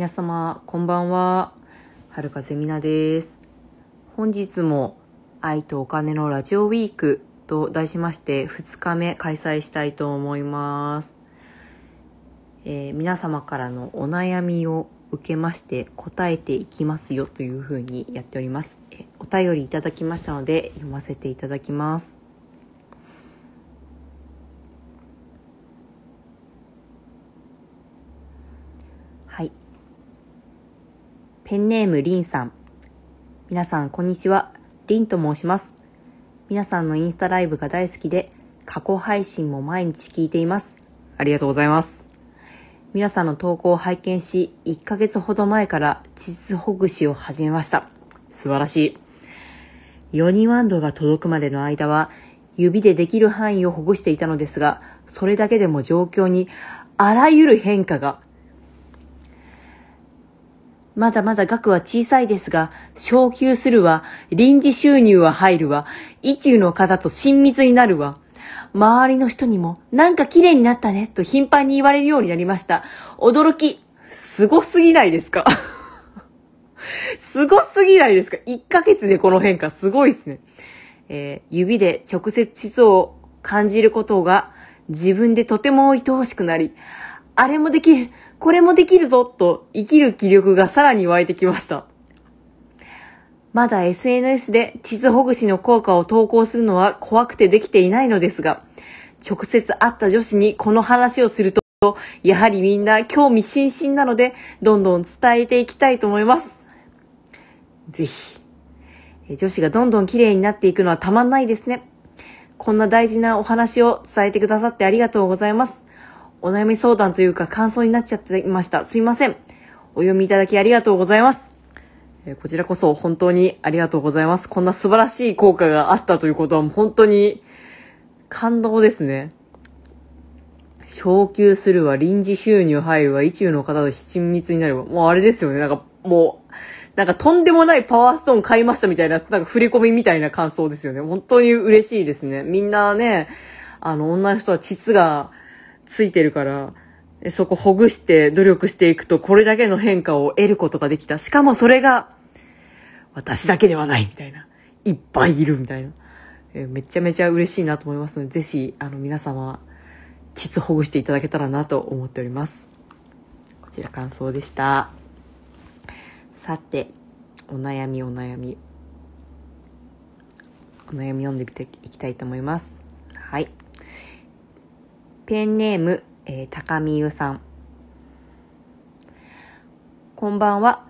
皆様、こんばんは。はるかゼミナです。本日も愛とお金のラジオウィークと題しまして2日目開催したいと思います。えー、皆様からのお悩みを受けまして答えていきますよというふうにやっております。お便りいただきましたので読ませていただきます。ペンネームりんさん。皆さん、こんにちは。りんと申します。皆さんのインスタライブが大好きで、過去配信も毎日聞いています。ありがとうございます。皆さんの投稿を拝見し、1ヶ月ほど前から地図ほぐしを始めました。素晴らしい。ヨニワンドが届くまでの間は、指でできる範囲をほぐしていたのですが、それだけでも状況にあらゆる変化がまだまだ額は小さいですが、昇給するわ、臨時収入は入るわ、意中の方と親密になるわ。周りの人にも、なんか綺麗になったね、と頻繁に言われるようになりました。驚き。凄すぎないですか凄 すぎないですか ?1 ヶ月でこの変化、すごいですね。えー、指で直接地を感じることが、自分でとても愛おしくなり、あれもできる、これもできるぞと生きる気力がさらに湧いてきました。まだ SNS で地図ほぐしの効果を投稿するのは怖くてできていないのですが、直接会った女子にこの話をすると、やはりみんな興味津々なので、どんどん伝えていきたいと思います。ぜひ。女子がどんどん綺麗になっていくのはたまんないですね。こんな大事なお話を伝えてくださってありがとうございます。お悩み相談というか感想になっちゃっていました。すいません。お読みいただきありがとうございます。えこちらこそ本当にありがとうございます。こんな素晴らしい効果があったということは本当に感動ですね。昇給するわ、臨時収入入るわ、一流の方と親密になるわ。もうあれですよね。なんかもう、なんかとんでもないパワーストーン買いましたみたいな、なんか振り込みみたいな感想ですよね。本当に嬉しいですね。みんなね、あの、女の人は膣がついてるから、そこほぐして努力していくと、これだけの変化を得ることができた。しかもそれが、私だけではない、みたいな。いっぱいいる、みたいな。えめちゃめちゃ嬉しいなと思いますので、ぜひ、あの、皆様、膣ほぐしていただけたらなと思っております。こちら感想でした。さて、お悩みお悩み。お悩み読んでみていきたいと思います。はい。ペンネーム、えー、高見ゆさん。こんばんは。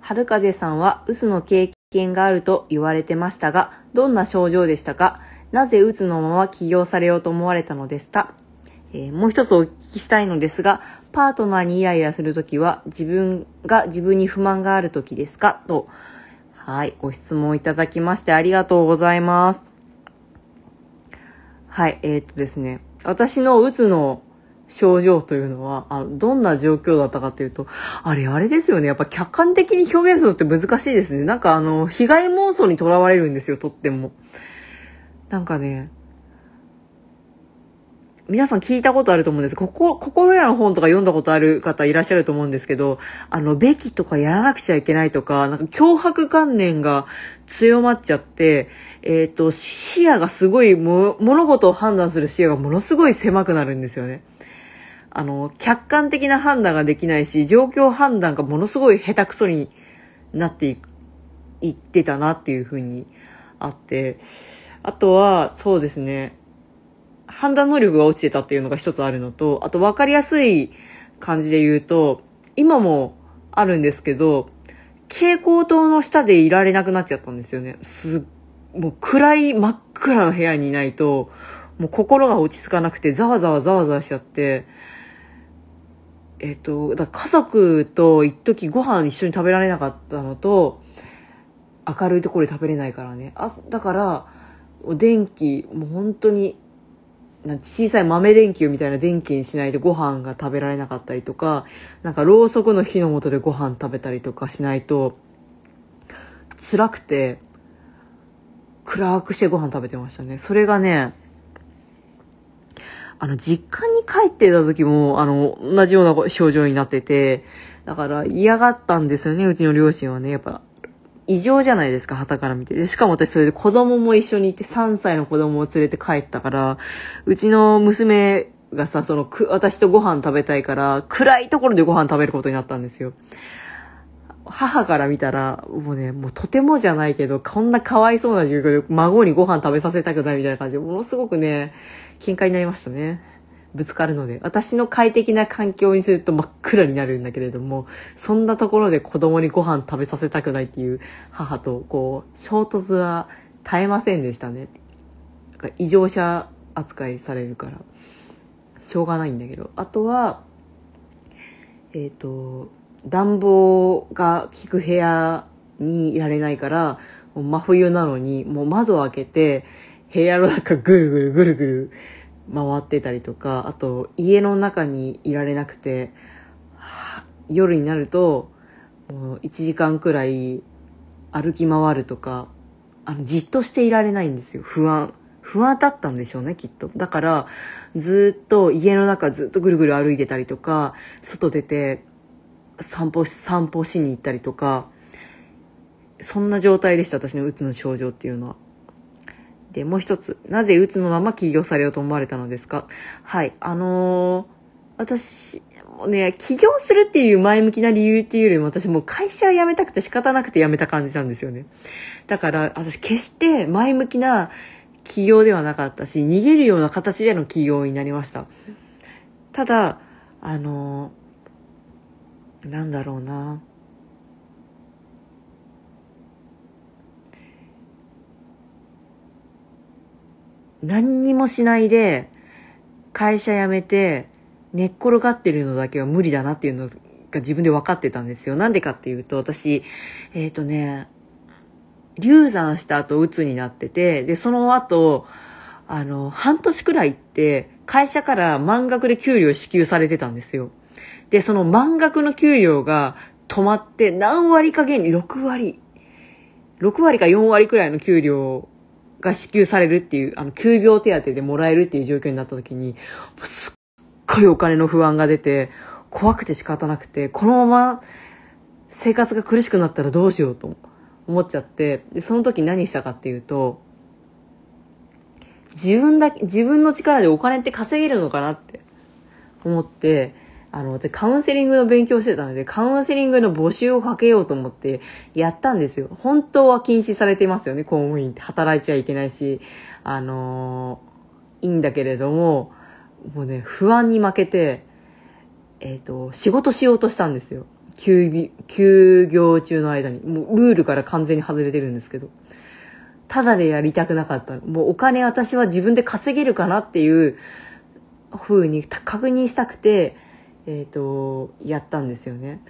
春風さんは、うつの経験があると言われてましたが、どんな症状でしたかなぜうつのまま起業されようと思われたのですかえー、もう一つお聞きしたいのですが、パートナーにイライラするときは、自分が自分に不満があるときですかと、はい、ご質問いただきましてありがとうございます。はい、えー、っとですね。私のうつの症状というのは、あどんな状況だったかというと、あれ、あれですよね。やっぱ客観的に表現するって難しいですね。なんかあの、被害妄想にとらわれるんですよ、とっても。なんかね、皆さん聞いたことあると思うんです。ここ、心屋の本とか読んだことある方いらっしゃると思うんですけど、あの、べきとかやらなくちゃいけないとか、なんか脅迫観念が強まっちゃって、えー、と、視野がすごい物事を判断する視野がものすごい狭くなるんですよね。あの、客観的な判断ができないし、状況判断がものすごい下手くそになっていいってたなっていうふうにあって、あとは、そうですね、判断能力が落ちてたっていうのが一つあるのと、あと分かりやすい感じで言うと、今もあるんですけど、蛍光灯の下でいられなくなっちゃったんですよね。すっもう暗い真っ暗な部屋にいないと、もう心が落ち着かなくて、ざわざわざわざわしちゃって、えっと、だ家族と一時ご飯一緒に食べられなかったのと、明るいところで食べれないからね。あ、だから、電気、もう本当に、なん小さい豆電球みたいな電気にしないでご飯が食べられなかったりとか、なんかろうそくの火の元でご飯食べたりとかしないと、辛くて、暗くしてご飯食べてましたね。それがね、あの、実家に帰ってた時も、あの、同じような症状になってて、だから嫌がったんですよね、うちの両親はね。やっぱ、異常じゃないですか、旗から見て。で、しかも私それで子供も一緒にいて、3歳の子供を連れて帰ったから、うちの娘がさ、その、私とご飯食べたいから、暗いところでご飯食べることになったんですよ。母から見たら、もうね、もうとてもじゃないけど、こんなかわいそうな状況で孫にご飯食べさせたくないみたいな感じで、ものすごくね、喧嘩になりましたね。ぶつかるので、私の快適な環境にすると真っ暗になるんだけれども、そんなところで子供にご飯食べさせたくないっていう母と、こう、衝突は絶えませんでしたね。異常者扱いされるから、しょうがないんだけど。あとは、えっ、ー、と、暖房が効く部屋にいられないから、もう真冬なのに、もう窓を開けて、部屋の中ぐるぐるぐるぐる回ってたりとか、あと家の中にいられなくて、夜になると、もう1時間くらい歩き回るとか、あの、じっとしていられないんですよ。不安。不安だったんでしょうね、きっと。だから、ずっと家の中ずっとぐるぐる歩いてたりとか、外出て散歩し、散歩しに行ったりとか、そんな状態でした、私のうつの症状っていうのは。で、もう一つ、なぜうつのまま起業されようと思われたのですかはい、あのー、私、もうね、起業するっていう前向きな理由っていうよりも私もう会社を辞めたくて仕方なくて辞めた感じなんですよね。だから私決して前向きな起業ではなかったし、逃げるような形での起業になりました。ただ、あのーなんだろうな何にもしないで会社辞めて寝っ転がってるのだけは無理だなっていうのが自分で分かってたんですよ。なんでかっていうと私、えっ、ー、とね、流産した後鬱になってて、で、その後、あの、半年くらいって会社から満額で給料支給されてたんですよ。で、その満額の給料が止まって何割か減に6割、6割か4割くらいの給料が支給されるっていう、あの、急病手当でもらえるっていう状況になった時に、すっごいお金の不安が出て、怖くて仕方なくて、このまま生活が苦しくなったらどうしようと思っちゃって、で、その時何したかっていうと、自分だけ、自分の力でお金って稼げるのかなって思って、あの、私カウンセリングの勉強してたので、カウンセリングの募集をかけようと思ってやったんですよ。本当は禁止されてますよね、公務員って。働いちゃいけないし、あのー、いいんだけれども、もうね、不安に負けて、えっ、ー、と、仕事しようとしたんですよ。休休業中の間に。もうルールから完全に外れてるんですけど。ただでやりたくなかった。もうお金私は自分で稼げるかなっていうふうに確認したくて、えっ、ー、と、やったんですよね。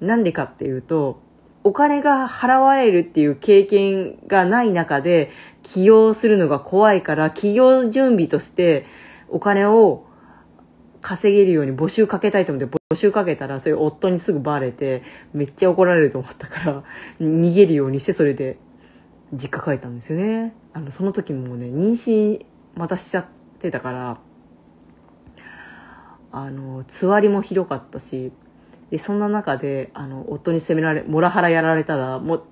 なんでかっていうと、お金が払われるっていう経験がない中で起業するのが怖いから起業準備としてお金を稼げるように募集かけたいと思って募集かけたらそれ夫にすぐバレてめっちゃ怒られると思ったから逃げるようにしてそれで実家帰ったんですよね。あのその時もね妊娠またしちゃってたからあの、つわりもひどかったし、で、そんな中で、あの、夫に責められ、モラハラやられたら、もう、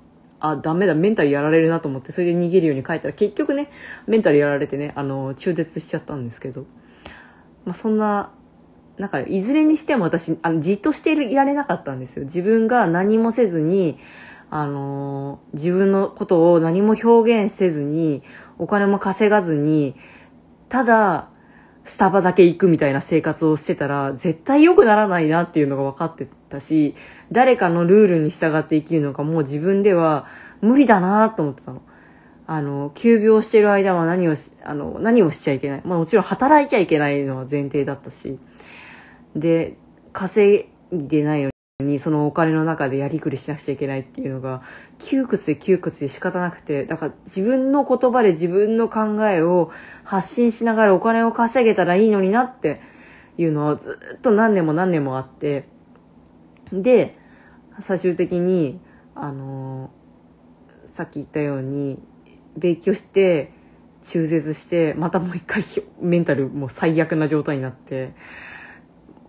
あ、ダメだ、メンタルやられるなと思って、それで逃げるように書いたら、結局ね、メンタルやられてね、あの、中絶しちゃったんですけど、まあ、そんな、なんか、いずれにしても私、あの、じっとしていられなかったんですよ。自分が何もせずに、あの、自分のことを何も表現せずに、お金も稼がずに、ただ、スタバだけ行くみたいな生活をしてたら、絶対良くならないなっていうのが分かってたし、誰かのルールに従って生きるのがもう自分では無理だなと思ってたの。あの、休病してる間は何をし、あの、何をしちゃいけない。まあもちろん働いちゃいけないのは前提だったし。で、稼いでないうににそのお金の中でやりくりしなくちゃいけないっていうのが窮屈で窮屈で仕方なくてだから自分の言葉で自分の考えを発信しながらお金を稼げたらいいのになっていうのはずっと何年も何年もあってで最終的にあのさっき言ったように勉強して中絶してまたもう一回メンタルもう最悪な状態になって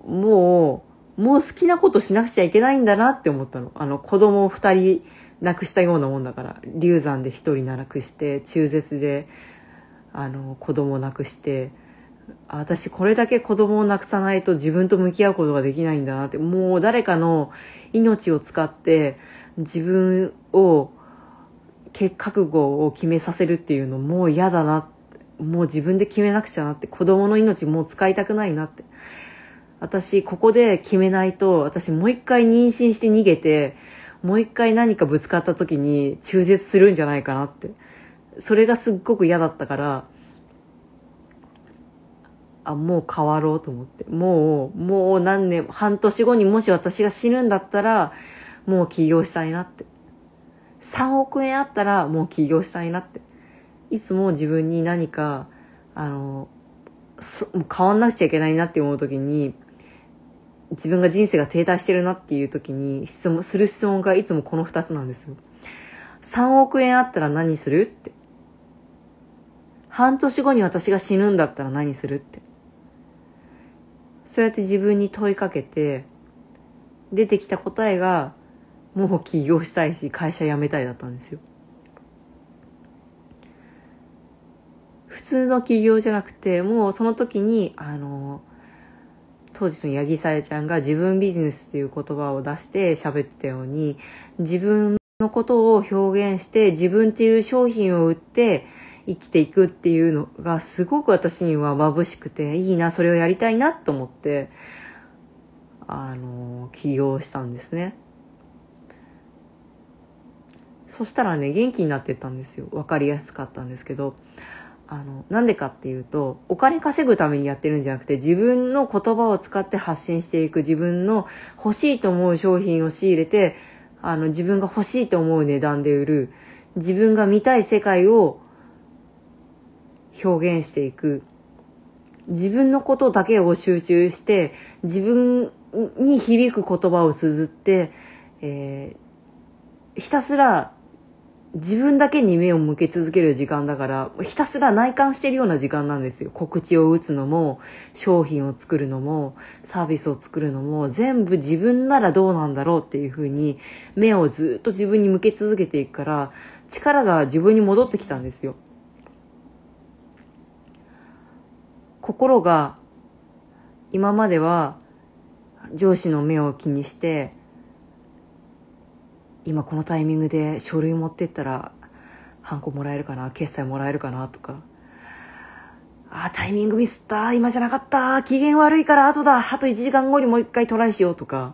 もうもう好きなことしなくちゃいけないんだなって思ったの。あの、子供を二人亡くしたようなもんだから、流産で一人亡くして、中絶で、あの、子供を亡くして、私これだけ子供を亡くさないと自分と向き合うことができないんだなって、もう誰かの命を使って自分を、覚悟を決めさせるっていうのもう嫌だなもう自分で決めなくちゃなって、子供の命もう使いたくないなって。私ここで決めないと、私もう一回妊娠して逃げて、もう一回何かぶつかった時に中絶するんじゃないかなって。それがすっごく嫌だったから、あ、もう変わろうと思って。もう、もう何年、半年後にもし私が死ぬんだったら、もう起業したいなって。3億円あったらもう起業したいなって。いつも自分に何か、あの、変わんなくちゃいけないなって思う時に、自分が人生が停滞してるなっていう時に質問、する質問がいつもこの二つなんですよ。3億円あったら何するって。半年後に私が死ぬんだったら何するって。そうやって自分に問いかけて、出てきた答えが、もう起業したいし、会社辞めたいだったんですよ。普通の起業じゃなくて、もうその時に、あの、当時の八木さえちゃんが自分ビジネスっていう言葉を出して喋ったように、自分のことを表現して、自分っていう商品を売って、生きていくっていうのがすごく私には眩しくて、いいな、それをやりたいなと思って、あの、起業したんですね。そしたらね、元気になってったんですよ。わかりやすかったんですけど。あの、なんでかっていうと、お金稼ぐためにやってるんじゃなくて、自分の言葉を使って発信していく、自分の欲しいと思う商品を仕入れて、あの、自分が欲しいと思う値段で売る、自分が見たい世界を表現していく。自分のことだけを集中して、自分に響く言葉を綴って、えー、ひたすら自分だけに目を向け続ける時間だから、ひたすら内観してるような時間なんですよ。告知を打つのも、商品を作るのも、サービスを作るのも、全部自分ならどうなんだろうっていうふうに、目をずっと自分に向け続けていくから、力が自分に戻ってきたんですよ。心が、今までは上司の目を気にして、今このタイミングで書類持ってったらハンコもらえるかな決済もらえるかなとかあタイミングミスった今じゃなかった機嫌悪いから後だあと1時間後にもう一回トライしようとか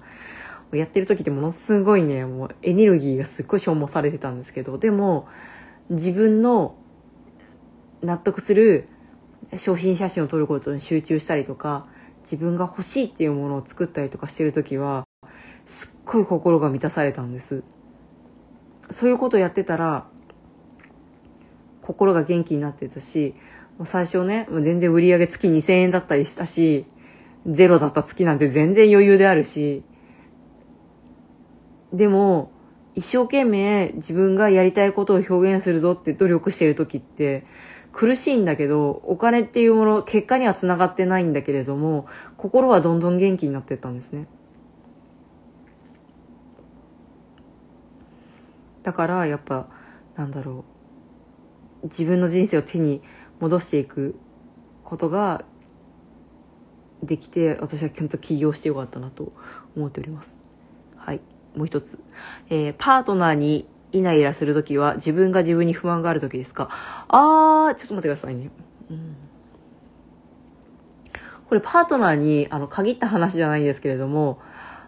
やってる時ってものすごいねもうエネルギーがすっごい消耗されてたんですけどでも自分の納得する商品写真を撮ることに集中したりとか自分が欲しいっていうものを作ったりとかしてる時はすっごい心が満たされたんですそういうことやってたら、心が元気になってたし、もう最初ね、もう全然売り上げ月2000円だったりしたし、ゼロだった月なんて全然余裕であるし、でも、一生懸命自分がやりたいことを表現するぞって努力してる時って、苦しいんだけど、お金っていうもの、結果には繋がってないんだけれども、心はどんどん元気になってったんですね。だからやっぱなんだろう自分の人生を手に戻していくことができて私は本当起業してよかったなと思っておりますはいもう一つ、えー、パートナーにイライラするときは自分が自分に不安があるときですかあーちょっと待ってくださいね、うん、これパートナーにあの限った話じゃないんですけれども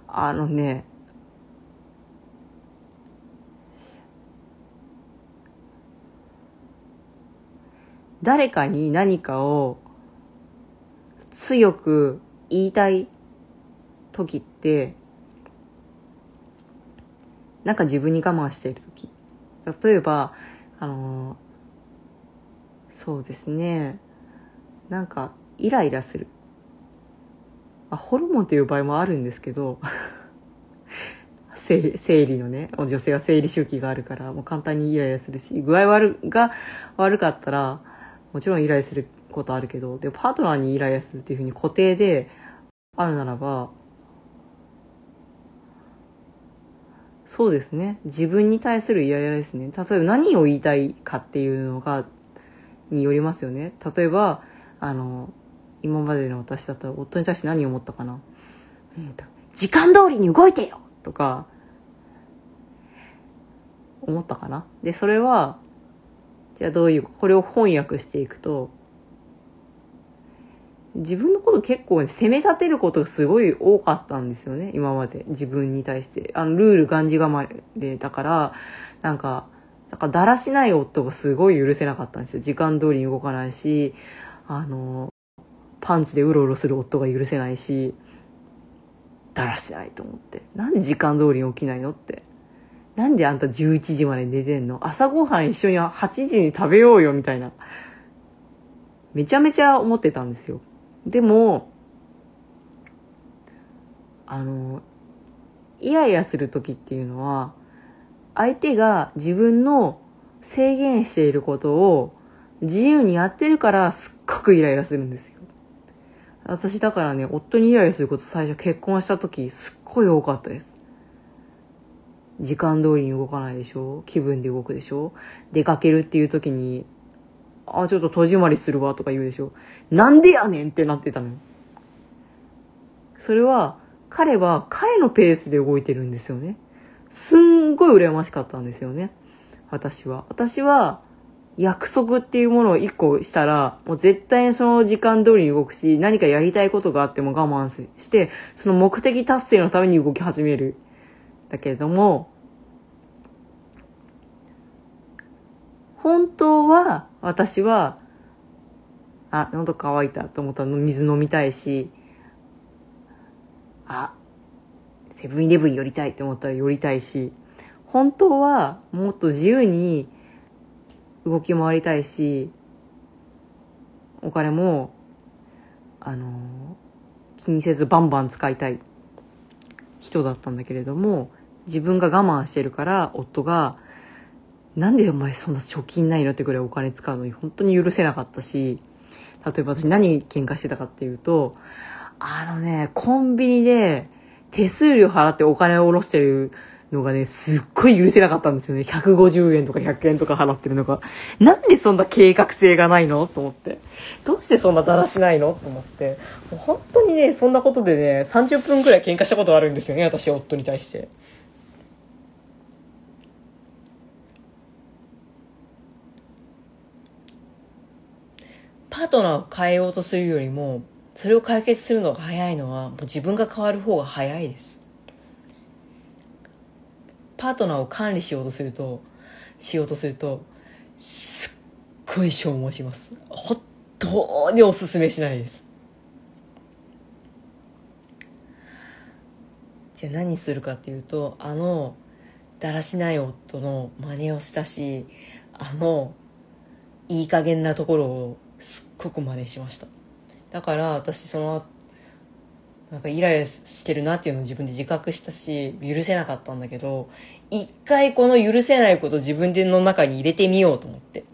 あのね誰かに何かを強く言いたい時って、なんか自分に我慢している時。例えば、あの、そうですね。なんか、イライラする。あ、ホルモンという場合もあるんですけど、生理のね、女性は生理周期があるから、もう簡単にイライラするし、具合悪が悪かったら、もちろん依頼することあるけどでパートナーに依頼するっていうふうに固定であるならばそうですね自分に対するイライラですね例えば何を言いたいかっていうのがによりますよね例えばあの今までの私だったら夫に対して何を思ったかな、時間通りに動いてよとか思ったかなでそれはじゃあどういうこれを翻訳していくと自分のこと結構、ね、責め立てることがすごい多かったんですよね今まで自分に対してあのルールがんじがまれだからなんかだからだらしない夫がすごい許せなかったんですよ時間通りに動かないしあのパンツでうろうろする夫が許せないしだらしないと思ってなんで時間通りに起きないのってなんであんた11時まで寝てんの朝ごはん一緒に8時に食べようよ、みたいな。めちゃめちゃ思ってたんですよ。でも、あの、イライラする時っていうのは、相手が自分の制限していることを自由にやってるからすっごくイライラするんですよ。私だからね、夫にイライラすること最初結婚した時すっごい多かったです。時間通りに動かないでしょ気分で動くでしょ出かけるっていう時に、あ、ちょっと戸締まりするわとか言うでしょなんでやねんってなってたのよ。それは、彼は彼のペースで動いてるんですよね。すんごい羨ましかったんですよね。私は。私は、約束っていうものを一個したら、もう絶対その時間通りに動くし、何かやりたいことがあっても我慢して、その目的達成のために動き始めるだけれども、本当は私は、あ、喉乾いたと思ったら水飲みたいし、あ、セブンイレブン寄りたいって思ったら寄りたいし、本当はもっと自由に動き回りたいし、お金も、あの、気にせずバンバン使いたい人だったんだけれども、自分が我慢してるから夫がなんでお前そんな貯金ないのってぐらいお金使うのに本当に許せなかったし、例えば私何喧嘩してたかっていうと、あのね、コンビニで手数料払ってお金を下ろしてるのがね、すっごい許せなかったんですよね。150円とか100円とか払ってるのが。なんでそんな計画性がないのと思って。どうしてそんなだらしないのと思って。もう本当にね、そんなことでね、30分くらい喧嘩したことあるんですよね、私、夫に対して。パートナーを変えようとするよりもそれを解決するのが早いのはもう自分が変わる方が早いですパートナーを管理しようとするとしようとするとすっごい消耗します本当におすすめしないですじゃあ何するかっていうとあのだらしない夫の真似をしたしあのいい加減なところをすっごく真似しましただから私そのなんかイライラしてるなっていうのを自分で自覚したし許せなかったんだけど一回この許せないことを自分での中に入れてみようと思って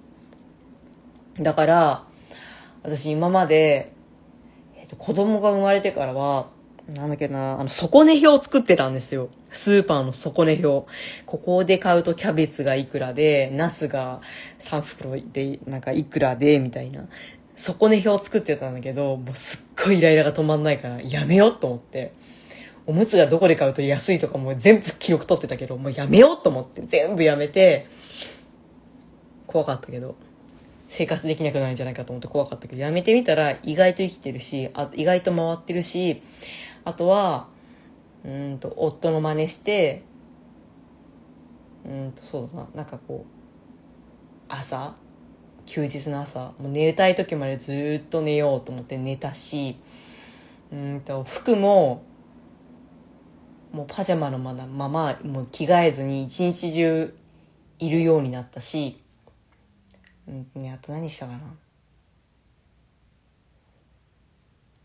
だから私今まで、えー、と子供が生まれてからはなんだっけなあの底値表を作ってたんですよスーパーの底値表。ここで買うとキャベツがいくらで、ナスが3袋で、なんかいくらで、みたいな。底値表作ってたんだけど、もうすっごいイライラが止まんないから、やめようと思って。おむつがどこで買うと安いとかも全部記録取ってたけど、もうやめようと思って、全部やめて、怖かったけど、生活できなくなるんじゃないかと思って怖かったけど、やめてみたら意外と生きてるし、あ意外と回ってるし、あとは、うんと夫の真似してうんとそうだななんかこう朝休日の朝もう寝たい時までずっと寝ようと思って寝たしうんと服ももうパジャマのまままもう着替えずに一日中いるようになったし、うん、あと何したかな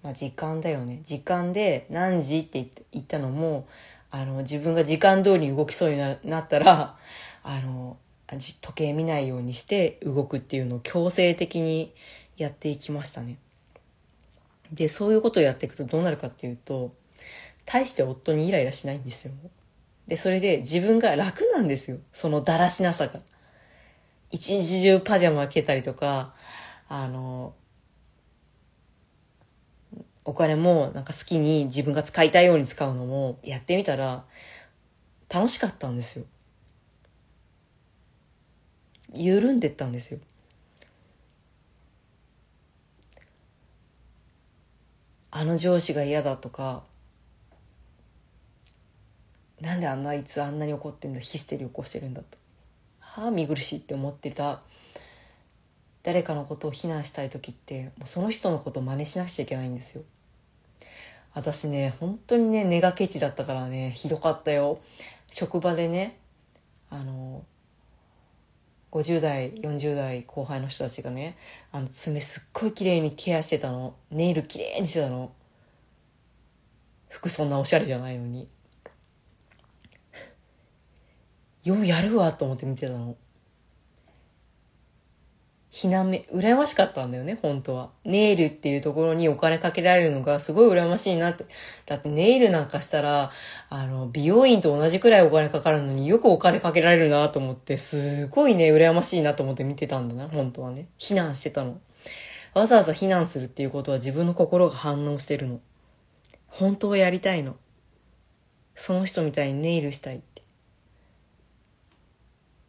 まあ、時間だよね。時間で何時って言ったのも、あの、自分が時間通りに動きそうになったら、あの、時計見ないようにして動くっていうのを強制的にやっていきましたね。で、そういうことをやっていくとどうなるかっていうと、大して夫にイライラしないんですよ。で、それで自分が楽なんですよ。そのだらしなさが。一日中パジャマ着けたりとか、あの、お金もなんか好きに自分が使いたいように使うのもやってみたら楽しかったんですよ。緩んでったんですよ。あの上司が嫌だとか、なんであんないつあんなに怒ってんだ、ヒステリー起こしてるんだと。はあ、見苦しいって思ってた誰かのことを非難したい時って、もうその人のことを真似しなくちゃいけないんですよ。私ね、本当にね、ネガケチだったからね、ひどかったよ。職場でね、あの、50代、40代後輩の人たちがね、あの、爪すっごい綺麗にケアしてたの。ネイル綺麗にしてたの。服そんなおしゃれじゃないのに。ようやるわと思って見てたの。ひなめ、羨ましかったんだよね、本当は。ネイルっていうところにお金かけられるのがすごい羨ましいなって。だってネイルなんかしたら、あの、美容院と同じくらいお金かかるのによくお金かけられるなと思って、すごいね、羨ましいなと思って見てたんだな、本当はね。避難してたの。わざわざ避難するっていうことは自分の心が反応してるの。本当はやりたいの。その人みたいにネイルしたいって。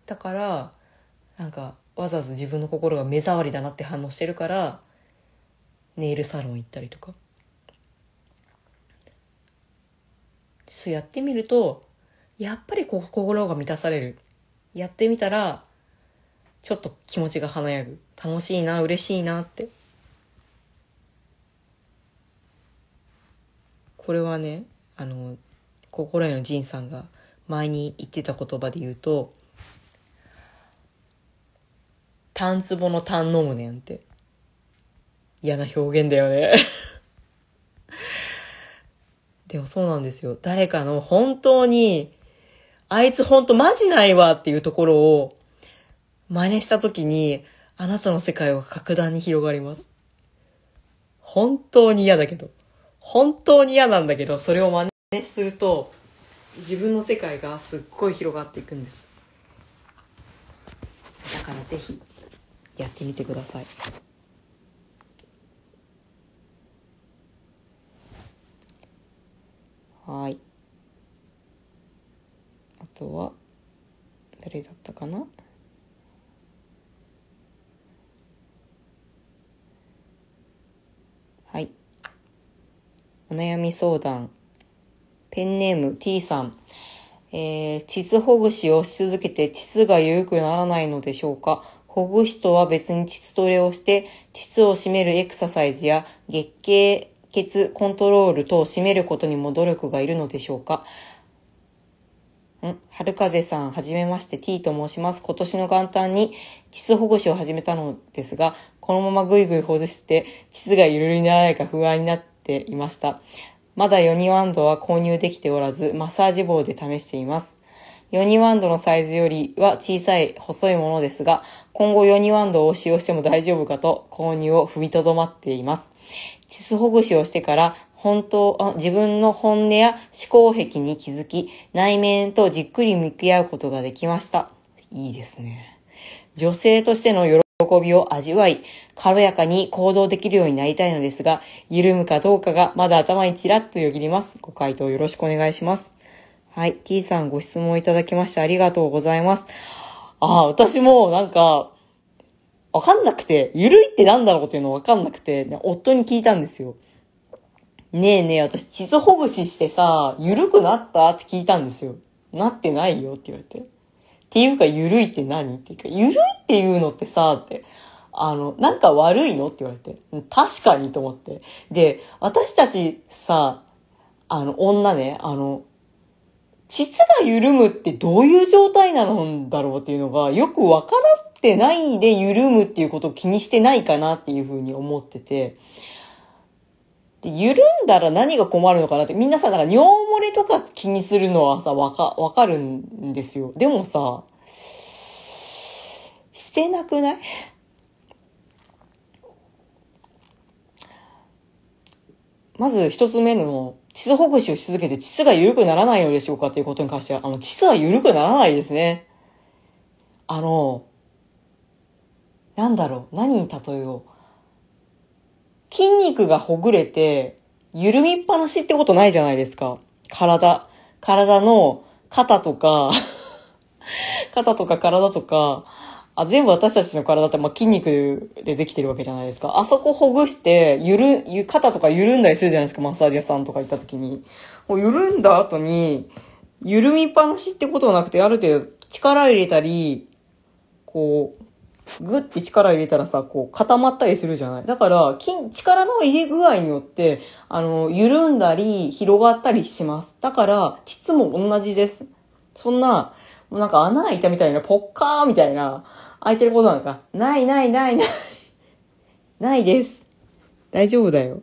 だから、なんか、わざわざ自分の心が目障りだなって反応してるからネイルサロン行ったりとかそうやってみるとやっぱり心が満たされるやってみたらちょっと気持ちが華やぐ楽しいな嬉しいなってこれはねあの心への仁さんが前に言ってた言葉で言うとタンツボのタ飲むねんって。嫌な表現だよね でもそうなんですよ。誰かの本当に、あいつ本当マジないわっていうところを真似した時に、あなたの世界は格段に広がります。本当に嫌だけど。本当に嫌なんだけど、それを真似すると、自分の世界がすっごい広がっていくんです。だからぜひ。やってみてください。はい。あとは誰だったかなはい。お悩み相談。ペンネーム T さん。えー、地図ほぐしをし続けて地図が緩くならないのでしょうかほぐしとは別に膣トレをして、膣を締めるエクササイズや月経血コントロール等を締めることにも努力がいるのでしょうかん春風さん、はじめまして、T と申します。今年の元旦に、キス保護しを始めたのですが、このままぐいぐいほずして、膣がゆるりならないか不安になっていました。まだヨニワンドは購入できておらず、マッサージ棒で試しています。ヨニワンドのサイズよりは小さい細いものですが、今後ヨニワンドを使用しても大丈夫かと購入を踏みとどまっています。チスほぐしをしてから本当、自分の本音や思考癖に気づき、内面とじっくり向き合うことができました。いいですね。女性としての喜びを味わい、軽やかに行動できるようになりたいのですが、緩むかどうかがまだ頭にちらっとよぎります。ご回答よろしくお願いします。はい。T さんご質問いただきましてありがとうございます。ああ、私もなんか、わかんなくて、ゆるいってなんだろうっていうのわかんなくて、ね、夫に聞いたんですよ。ねえねえ、私、地図ほぐししてさ、ゆるくなったって聞いたんですよ。なってないよって言われて。っていうか、ゆるいって何っていうか、ゆるいっていうのってさ、って、あの、なんか悪いのって言われて。確かにと思って。で、私たちさ、あの、女ね、あの、膣が緩むってどういう状態なんだろうっていうのがよくわからってないで緩むっていうことを気にしてないかなっていうふうに思ってて。で、緩んだら何が困るのかなって、みんなさ、なんか尿漏れとか気にするのはさ、わか、わかるんですよ。でもさ、してなくないまず一つ目の地図ほぐしをし続けて地図が緩くならないのでしょうかということに関しては、あの、地図は緩くならないですね。あの、なんだろう、何に例えよう。筋肉がほぐれて、緩みっぱなしってことないじゃないですか。体。体の肩とか 肩とか体とか、あ、全部私たちの体って、まあ、筋肉でできてるわけじゃないですか。あそこほぐして、ゆる、ゆ、肩とか緩んだりするじゃないですか、マッサージ屋さんとか行った時に。もう緩んだ後に、緩みっぱなしってことはなくて、ある程度力入れたり、こう、ぐって力入れたらさ、こう固まったりするじゃない。だから、筋、力の入れ具合によって、あの、緩んだり、広がったりします。だから、質も同じです。そんな、なんか穴開いたみたいな、ポッカーみたいな、空いてることなのか。ないないないない。ないです。大丈夫だよ。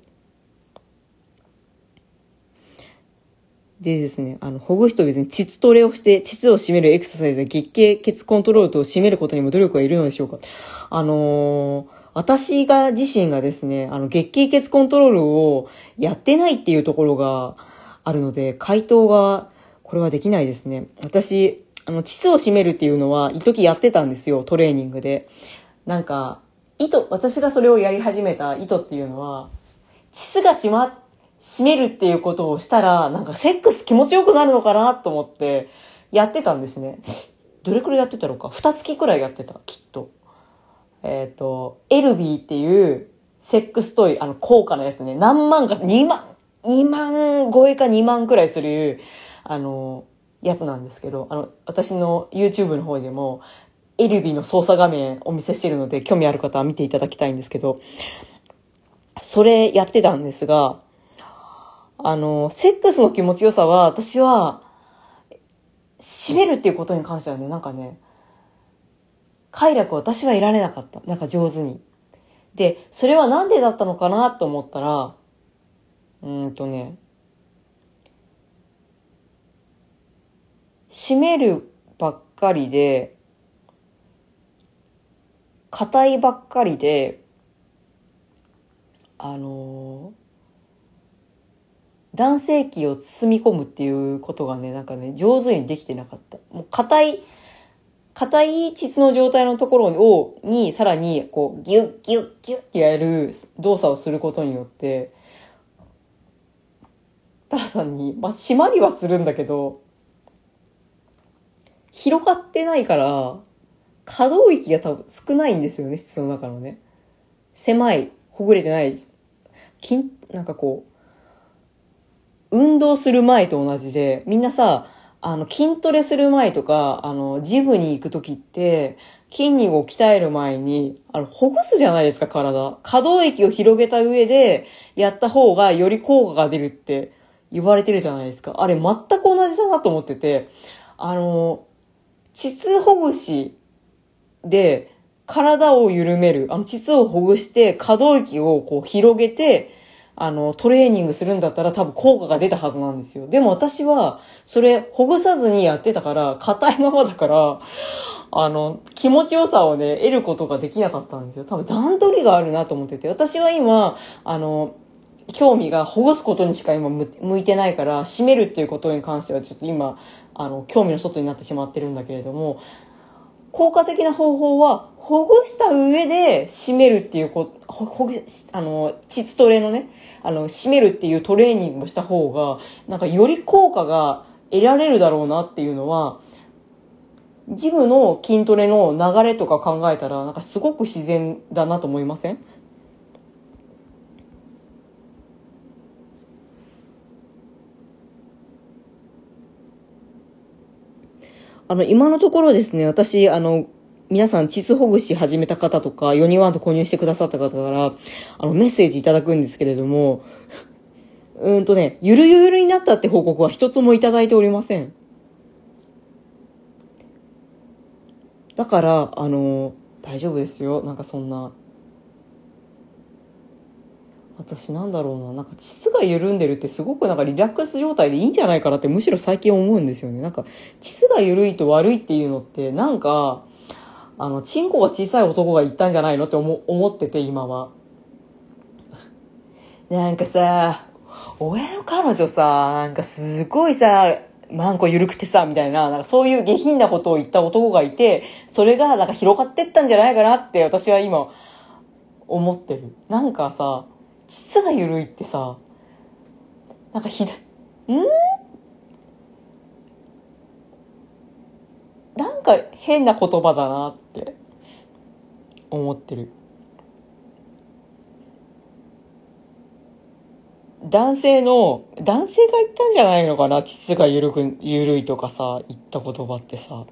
でですね、あの、ほぐ人別に膣トレをして、膣を締めるエクササイズで月経血コントロールと締めることにも努力はいるのでしょうかあのー、私が自身がですね、あの、月経血コントロールをやってないっていうところがあるので、回答が、これはできないですね。私、あの、膣を締めるっていうのは、一時やってたんですよ、トレーニングで。なんか、意図、私がそれをやり始めた意図っていうのは、膣が締ま、締めるっていうことをしたら、なんかセックス気持ちよくなるのかなと思って、やってたんですね。どれくらいやってたのか。二月くらいやってた、きっと。えっ、ー、と、エルビーっていう、セックストイ、あの、高価なやつね。何万か、2万、2万超えか2万くらいする、あの、やつなんですけど、あの、私の YouTube の方でも、エルビの操作画面お見せしてるので、興味ある方は見ていただきたいんですけど、それやってたんですが、あの、セックスの気持ちよさは、私は、締めるっていうことに関してはね、なんかね、快楽私は得られなかった。なんか上手に。で、それはなんでだったのかなと思ったら、うんとね、締めるばっかりで、硬いばっかりで、あのー、男性器を包み込むっていうことがね、なんかね、上手にできてなかった。もう硬い、硬い膣の状態のところを、に、さらに、こう、ギュッギュッギュッってやる動作をすることによって、タラさんに、まあ、締まりはするんだけど、広がってないから、可動域が多分少ないんですよね、室の中のね。狭い、ほぐれてない、筋、なんかこう、運動する前と同じで、みんなさ、あの、筋トレする前とか、あの、ジムに行く時って、筋肉を鍛える前に、あの、ほぐすじゃないですか、体。可動域を広げた上で、やった方がより効果が出るって言われてるじゃないですか。あれ、全く同じだなと思ってて、あの、膣ほぐしで体を緩める。あの、膣をほぐして可動域をこう広げて、あの、トレーニングするんだったら多分効果が出たはずなんですよ。でも私は、それ、ほぐさずにやってたから、硬いままだから、あの、気持ちよさをね、得ることができなかったんですよ。多分段取りがあるなと思ってて。私は今、あの、興味がほぐすことにしか今向いてないから、締めるっていうことに関してはちょっと今、あの、興味の外になってしまってるんだけれども、効果的な方法は、ほぐした上で締めるっていうこほ、ほぐ、あの、膣トレのね、あの、締めるっていうトレーニングをした方が、なんかより効果が得られるだろうなっていうのは、ジムの筋トレの流れとか考えたら、なんかすごく自然だなと思いませんあの、今のところですね、私、あの、皆さん、膣ほぐし始めた方とか、ヨ人ワンと購入してくださった方から、あの、メッセージいただくんですけれども、うんとね、ゆるゆるになったって報告は一つもいただいておりません。だから、あの、大丈夫ですよ。なんかそんな、私なんだろうな、なんか膣が緩んでるってすごくなんかリラックス状態でいいんじゃないかなってむしろ最近思うんですよね。なんか膣が緩いと悪いっていうのってなんか、あの、チンコが小さい男が言ったんじゃないのって思思ってて今は。なんかさ、親の彼女さ、なんかすごいさ、マンコ緩くてさ、みたいな、なんかそういう下品なことを言った男がいて、それがなんか広がってったんじゃないかなって私は今思ってる。なんかさ、膣が緩いってさ、なんかひど、んなんか変な言葉だなって思ってる。男性の、男性が言ったんじゃないのかな膣が緩く、緩いとかさ、言った言葉ってさ。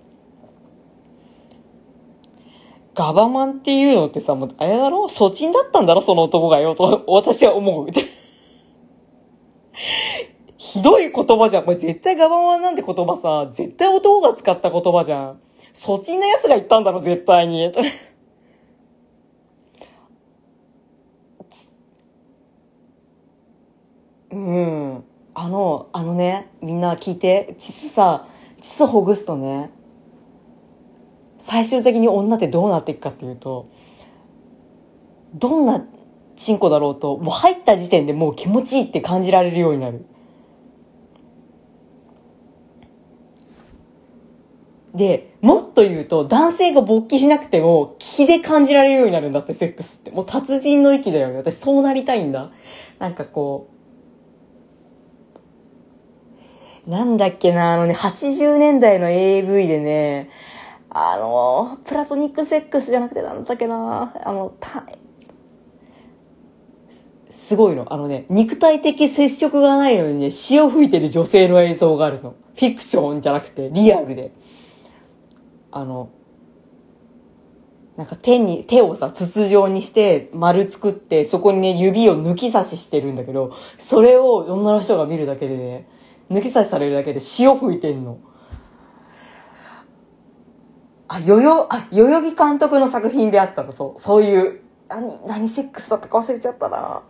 ガバマンっていうのってさ、もう、あれだろ粗ンだったんだろその男がよ、と、私は思う。ひどい言葉じゃん。これ絶対ガバマンなんて言葉さ、絶対男が使った言葉じゃん。粗ンな奴が言ったんだろ、絶対に。うん。あの、あのね、みんな聞いて、膣さ、膣ほぐすとね、最終的に女ってどうなっていくかっていうとどんなチンコだろうともう入った時点でもう気持ちいいって感じられるようになる。で、もっと言うと、男性が勃起しなくても、気で感じられるようになるんだって、セックスって。もう達人の域だよね。私、そうなりたいんだ。なんかこう、なんだっけな、あのね、80年代の AV でね、あの、プラトニックセックスじゃなくてなんだっけな、あの、た、すごいの。あのね、肉体的接触がないのにね、潮吹いてる女性の映像があるの。フィクションじゃなくて、リアルで。あの、なんか手に、手をさ、筒状にして丸作って、そこにね、指を抜き差ししてるんだけど、それを女の人が見るだけでね、抜き差しされるだけで潮吹いてんの。あ、よよ、あ、代々木監督の作品であったの、そう、そういう。何、何セックスだったか忘れちゃったな。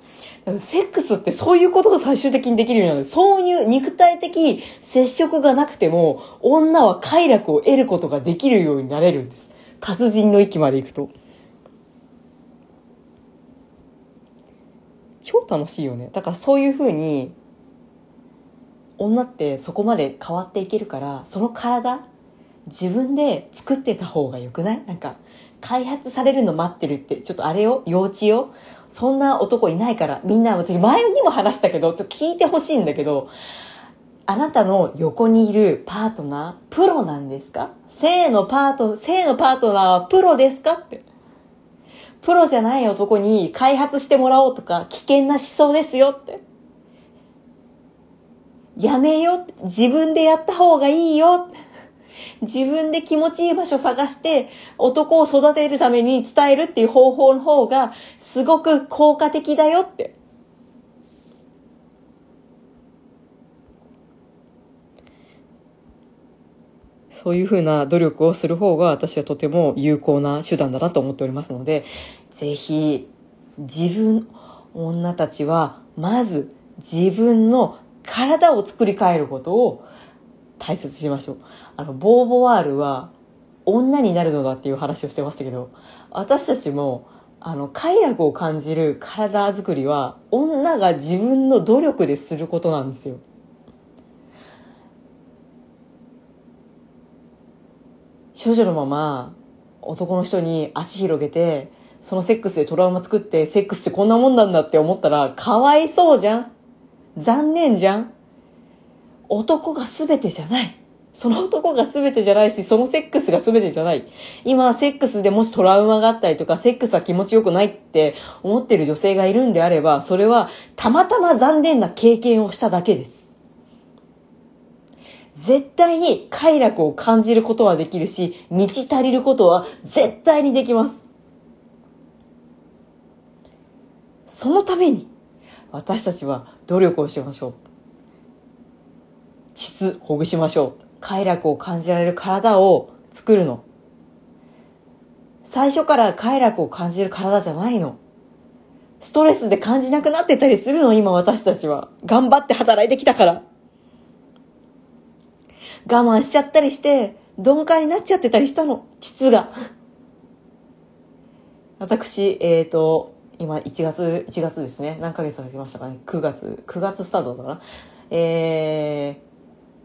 セックスってそういうことが最終的にできるようになる。そういう肉体的接触がなくても、女は快楽を得ることができるようになれるんです。活人の域まで行くと。超楽しいよね。だからそういうふうに、女ってそこまで変わっていけるから、その体、自分で作ってた方がよくないなんか、開発されるの待ってるって、ちょっとあれよ、幼稚よ。そんな男いないから、みんな、私前にも話したけど、ちょっと聞いてほしいんだけど、あなたの横にいるパートナー、プロなんですか性のパート、性のパートナーはプロですかって。プロじゃない男に開発してもらおうとか、危険な思想ですよって。やめよ。自分でやった方がいいよ。自分で気持ちいい場所探して男を育てるために伝えるっていう方法の方がすごく効果的だよって。そういうふうな努力をする方が私はとても有効な手段だなと思っておりますので、ぜひ自分、女たちはまず自分の体を作り変えることを大切しましょう。あの、ボーヴォワールは女になるのだっていう話をしてましたけど、私たちも、あの、快楽を感じる体づくりは、女が自分の努力ですることなんですよ。少女のまま、男の人に足広げて、そのセックスでトラウマ作って、セックスってこんなもんなんだって思ったら、かわいそうじゃん残念じゃん男が全てじゃない。その男が全てじゃないし、そのセックスが全てじゃない。今、セックスでもしトラウマがあったりとか、セックスは気持ちよくないって思ってる女性がいるんであれば、それはたまたま残念な経験をしただけです。絶対に快楽を感じることはできるし、満ち足りることは絶対にできます。そのために、私たちは努力をしましょう。質ほぐしましょう。快楽を感じられる体を作るの。最初から快楽を感じる体じゃないの。ストレスで感じなくなってたりするの、今私たちは。頑張って働いてきたから。我慢しちゃったりして、鈍感になっちゃってたりしたの、膣が。私、えっ、ー、と、今1月、1月ですね。何ヶ月経ちましたかね。9月、9月スタートだな。えー、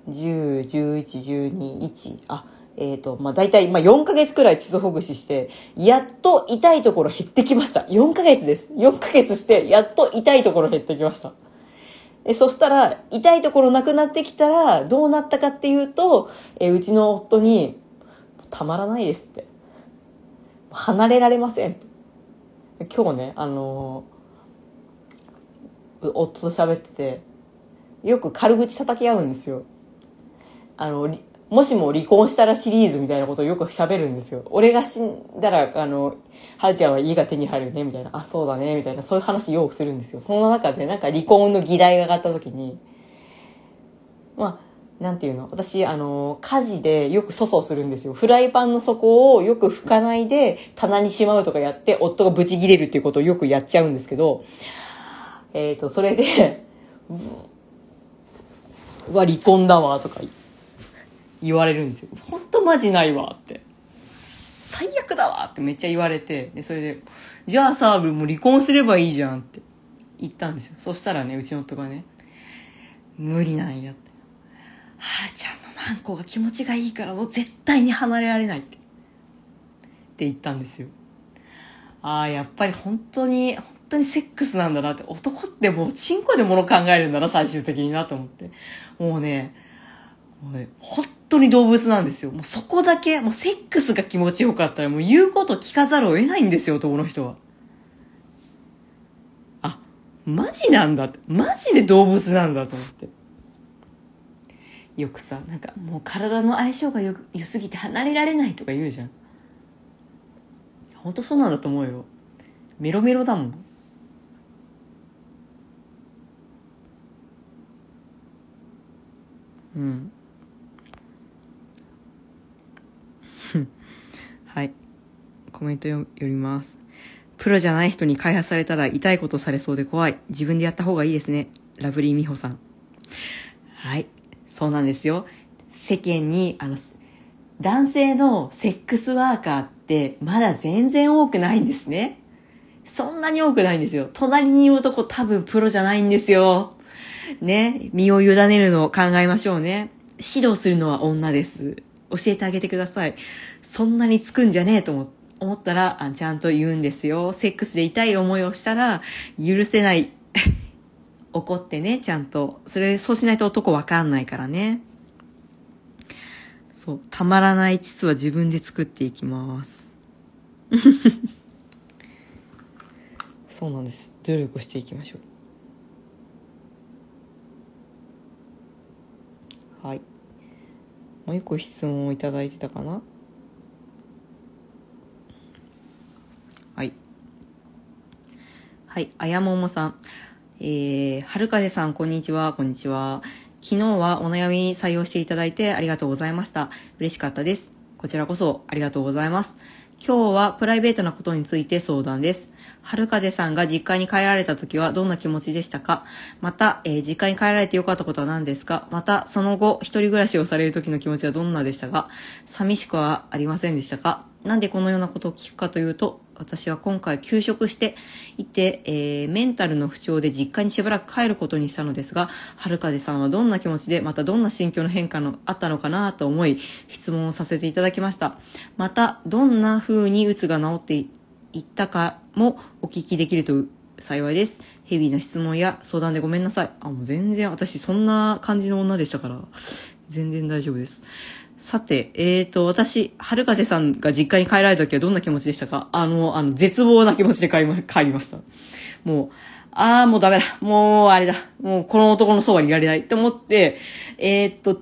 10、11、12、1。あ、えっ、ー、と、まあ、大体、まあ、4ヶ月くらい地図ほぐしして、やっと痛いところ減ってきました。4ヶ月です。4ヶ月して、やっと痛いところ減ってきました。えそしたら、痛いところなくなってきたら、どうなったかっていうと、えうちの夫に、たまらないですって。離れられません。今日ね、あのー、夫と喋ってて、よく軽口叩き合うんですよ。あの、もしも離婚したらシリーズみたいなことをよく喋るんですよ。俺が死んだら、あの、はるちゃんは家が手に入るね、みたいな。あ、そうだね、みたいな。そういう話よくするんですよ。その中で、なんか離婚の議題が上がった時に、まあ、なんていうの私、あの、火事でよく粗相するんですよ。フライパンの底をよく拭かないで棚にしまうとかやって、夫がブチ切れるっていうことをよくやっちゃうんですけど、えっ、ー、と、それで うわ、離婚だわ、とか言って。言われるんですよ「ほんとマジないわ」って「最悪だわ」ってめっちゃ言われてでそれで「じゃあサーブもう離婚すればいいじゃん」って言ったんですよそしたらねうちの夫がね「無理なんや」って「はるちゃんのマンコが気持ちがいいからもう絶対に離れられない」ってって言ったんですよああやっぱり本当に本当にセックスなんだなって男ってもうチンコでもの考えるんだな最終的になと思ってもうねもうね本当に動物なんですよ。もうそこだけ、もうセックスが気持ちよかったらもう言うこと聞かざるを得ないんですよ、男の人は。あ、マジなんだって。マジで動物なんだと思って。よくさ、なんかもう体の相性がよ良すぎて離れられないとか言うじゃん。本当そうなんだと思うよ。メロメロだもん。うん。はい。コメント読みます。プロじゃない人に開発されたら痛いことされそうで怖い。自分でやった方がいいですね。ラブリーミホさん。はい。そうなんですよ。世間に、あの、男性のセックスワーカーってまだ全然多くないんですね。そんなに多くないんですよ。隣にいる男多分プロじゃないんですよ。ね。身を委ねるのを考えましょうね。指導するのは女です。教えてあげてください。そんなにつくんじゃねえと思って。思ったらあ、ちゃんと言うんですよ。セックスで痛い思いをしたら、許せない。怒ってね、ちゃんと。それ、そうしないと男わかんないからね。そう、たまらない膣は自分で作っていきます。そうなんです。努力していきましょう。はい。もう一個質問をいただいてたかなはい。はい、あやももさん。えー、はるかぜさん、こんにちは、こんにちは。昨日はお悩み採用していただいてありがとうございました。嬉しかったです。こちらこそありがとうございます。今日はプライベートなことについて相談です。はるかぜさんが実家に帰られた時はどんな気持ちでしたかまた、えー、実家に帰られてよかったことは何ですかまた、その後、一人暮らしをされる時の気持ちはどんなでしたか寂しくはありませんでしたかなんでこのようなことを聞くかというと、私は今回休職していて、えー、メンタルの不調で実家にしばらく帰ることにしたのですが、春風さんはどんな気持ちで、またどんな心境の変化のあったのかなと思い、質問をさせていただきました。また、どんな風にうつが治っていったかもお聞きできると幸いです。ヘビーな質問や相談でごめんなさい。あ、もう全然私そんな感じの女でしたから、全然大丈夫です。さて、えーと、私、春風さんが実家に帰られた時はどんな気持ちでしたかあの、あの、絶望な気持ちで帰りま帰りました。もう、ああ、もうダメだ。もう、あれだ。もう、この男のそばにいられないって思って、えーと、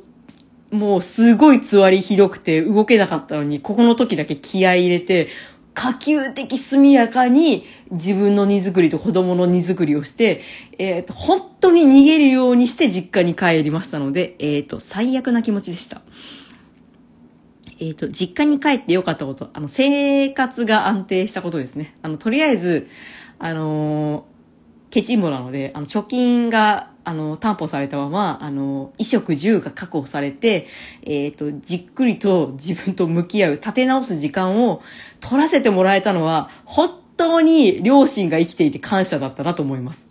もう、すごいつわりひどくて、動けなかったのに、ここの時だけ気合入れて、可及的速やかに自分の荷造りと子供の荷造りをして、えっ、ー、と、本当に逃げるようにして実家に帰りましたので、えっ、ー、と、最悪な気持ちでした。えっ、ー、と、実家に帰って良かったこと、あの、生活が安定したことですね。あの、とりあえず、あのー、ケチンボなので、あの、貯金が、あの、担保されたまま、あの、衣食住が確保されて、えっ、ー、と、じっくりと自分と向き合う、立て直す時間を取らせてもらえたのは、本当に両親が生きていて感謝だったなと思います。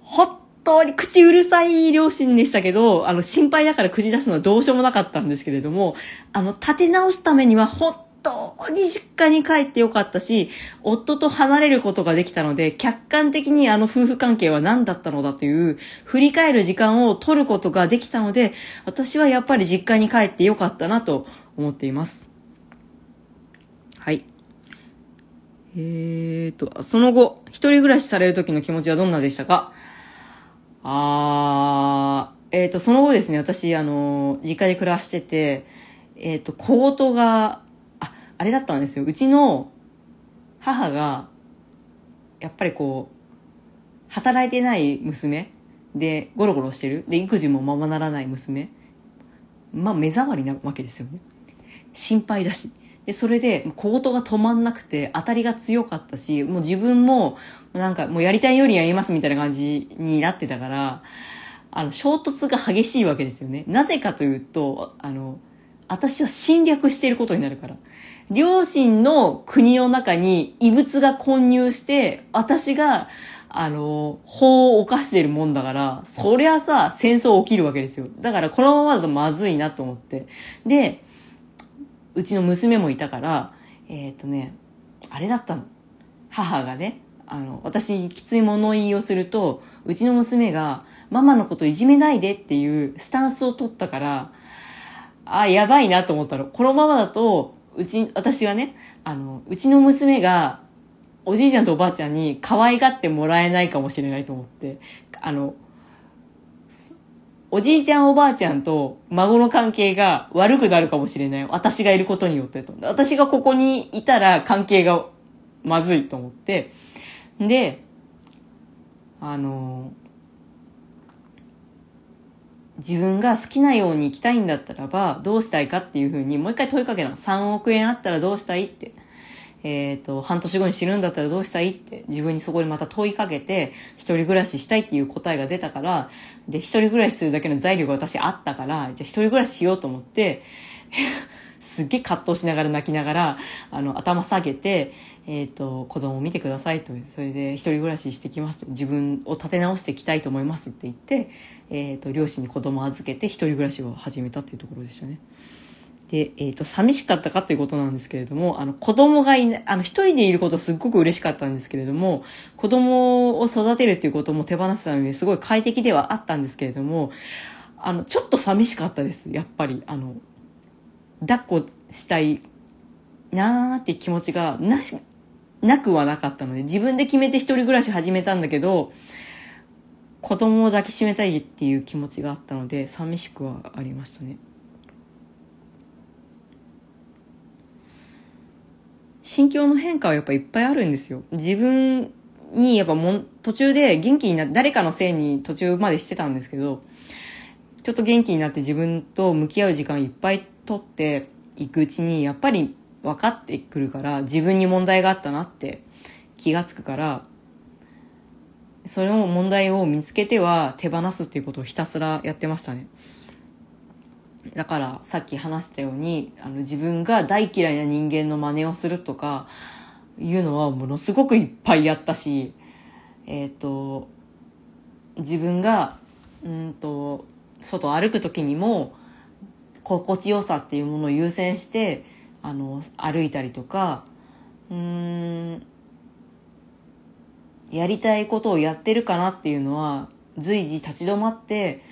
本当に口うるさい両親でしたけど、あの、心配だから口出すのはどうしようもなかったんですけれども、あの、立て直すためには本当に実家に帰ってよかったし、夫と離れることができたので、客観的にあの夫婦関係は何だったのだという、振り返る時間を取ることができたので、私はやっぱり実家に帰ってよかったなと思っています。はい。えーと、その後、一人暮らしされる時の気持ちはどんなでしたかあー、えっ、ー、と、その後ですね、私、あの、実家で暮らしてて、えっ、ー、と、ートが、あ、あれだったんですよ。うちの母が、やっぱりこう、働いてない娘で、ゴロゴロしてる。で、育児もままならない娘。まあ、目障りなわけですよね。心配だし。で、それで、小言が止まんなくて、当たりが強かったし、もう自分も、なんか、もうやりたいようにやりますみたいな感じになってたから、あの、衝突が激しいわけですよね。なぜかというと、あの、私は侵略していることになるから。両親の国の中に異物が混入して、私が、あの、法を犯しているもんだから、そりゃさ、戦争起きるわけですよ。だからこのままだとまずいなと思って。で、うちの娘もいたから、えっ、ー、とね、あれだったの。母がね、あの、私にきつい物言いをすると、うちの娘が、ママのこといじめないでっていうスタンスを取ったから、あ、やばいなと思ったの。このままだと、うち、私はね、あの、うちの娘が、おじいちゃんとおばあちゃんに可愛がってもらえないかもしれないと思って、あの、おじいちゃんおばあちゃんと孫の関係が悪くなるかもしれない。私がいることによってと。私がここにいたら関係がまずいと思って。で、あの、自分が好きなように生きたいんだったらば、どうしたいかっていうふうに、もう一回問いかけな。3億円あったらどうしたいって。えっ、ー、と、半年後に死ぬんだったらどうしたいって自分にそこにまた問いかけて、一人暮らししたいっていう答えが出たから、で、一人暮らしするだけの材料が私あったから、じゃあ一人暮らししようと思って、すっげえ葛藤しながら泣きながら、あの、頭下げて、えっ、ー、と、子供を見てくださいと、それで一人暮らししてきますと、自分を立て直していきたいと思いますって言って、えっ、ー、と、両親に子供預けて一人暮らしを始めたっていうところでしたね。で、えっ、ー、と、寂しかったかということなんですけれども、あの、子供がいない、あの、一人でいることすっごく嬉しかったんですけれども、子供を育てるっていうことも手放せたのですごい快適ではあったんですけれども、あの、ちょっと寂しかったです、やっぱり。あの、抱っこしたいなーって気持ちがなし、なくはなかったので、自分で決めて一人暮らし始めたんだけど、子供を抱きしめたいっていう気持ちがあったので、寂しくはありましたね。心境の変化はやっぱいっぱいあるんですよ。自分にやっぱもん途中で元気にな誰かのせいに途中までしてたんですけどちょっと元気になって自分と向き合う時間いっぱい取っていくうちにやっぱり分かってくるから自分に問題があったなって気がつくからその問題を見つけては手放すっていうことをひたすらやってましたね。だからさっき話したようにあの自分が大嫌いな人間の真似をするとかいうのはものすごくいっぱいやったし、えっ、ー、と自分がうんと外歩く時にも心地よさっていうものを優先してあの歩いたりとかうんやりたいことをやってるかなっていうのは随時立ち止まって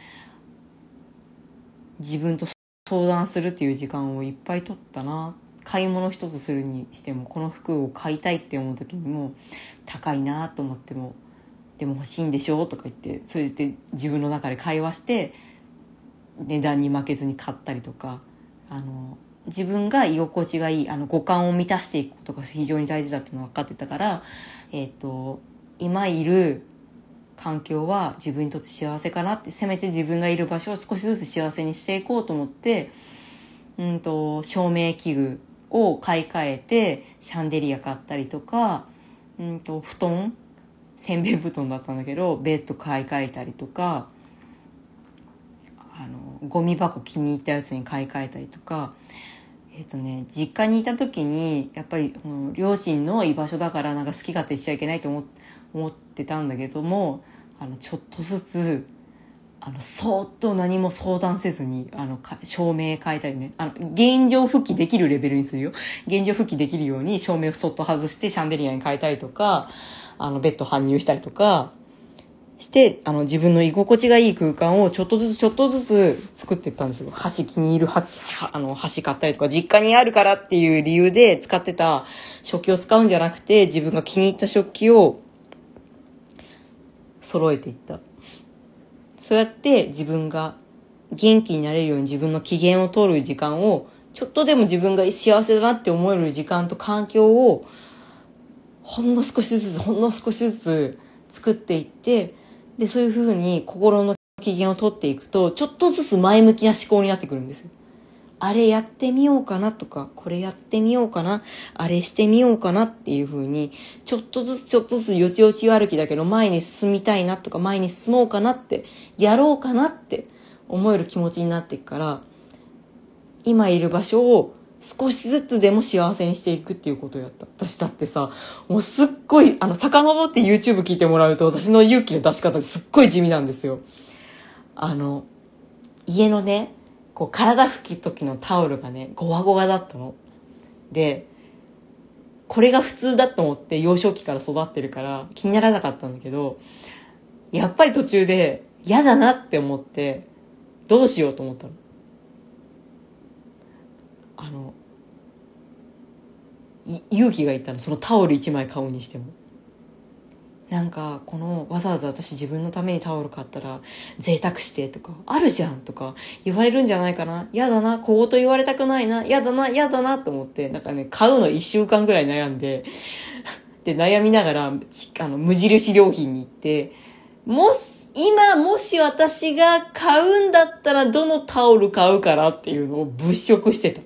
自分と相談するっていう時間をいっぱい取ったな買い物一つするにしてもこの服を買いたいって思う時にも高いなと思ってもでも欲しいんでしょとか言ってそれで自分の中で会話して値段に負けずに買ったりとかあの自分が居心地がいいあの五感を満たしていくことが非常に大事だっていうの分かってたからえっ、ー、と今いる環境は自分にとって幸せかなって、せめて自分がいる場所を少しずつ幸せにしていこうと思って、うんと、照明器具を買い替えて、シャンデリア買ったりとか、うんと、布団、せんべい布団だったんだけど、ベッド買い替えたりとか、あの、ゴミ箱気に入ったやつに買い替えたりとか、えっ、ー、とね、実家にいた時に、やっぱり、両親の居場所だからなんか好き勝手しちゃいけないと思って、ってたんだけどもあのちょっとずつあのそっと何も相談せずにあの照明変えたりねあの現状復帰できるレベルにするよ現状復帰できるように照明をそっと外してシャンデリアに変えたりとかあのベッド搬入したりとかしてあの自分の居心地がいい空間をちょっとずつちょっとずつ作っていったんですよ箸気に入る箸あの箸買ったりとか実家にあるからっていう理由で使ってた食器を使うんじゃなくて自分が気に入った食器を揃えていった。そうやって自分が元気になれるように自分の機嫌を取る時間を、ちょっとでも自分が幸せだなって思える時間と環境を、ほんの少しずつ、ほんの少しずつ作っていって、で、そういうふうに心の機嫌を取っていくと、ちょっとずつ前向きな思考になってくるんです。あれやってみようかなとか、これやってみようかな、あれしてみようかなっていう風に、ちょっとずつちょっとずつよちよち歩きだけど前に進みたいなとか、前に進もうかなって、やろうかなって思える気持ちになっていくから、今いる場所を少しずつでも幸せにしていくっていうことやった。私だってさ、もうすっごい、あの、遡って YouTube 聞いてもらうと私の勇気の出し方すっごい地味なんですよ。あの、家のね、こう体拭き時のタオルがね、ゴワゴワだったの。で、これが普通だと思って幼少期から育ってるから気にならなかったんだけど、やっぱり途中で嫌だなって思って、どうしようと思ったの。あの、勇気がいったの。そのタオル1枚買うにしても。なんかこのわざわざ私自分のためにタオル買ったら贅沢してとかあるじゃんとか言われるんじゃないかな嫌だな小言言われたくないな嫌だな嫌だなと思ってなんかね買うの1週間ぐらい悩んで で悩みながらあの無印良品に行ってもし今もし私が買うんだったらどのタオル買うかなっていうのを物色してた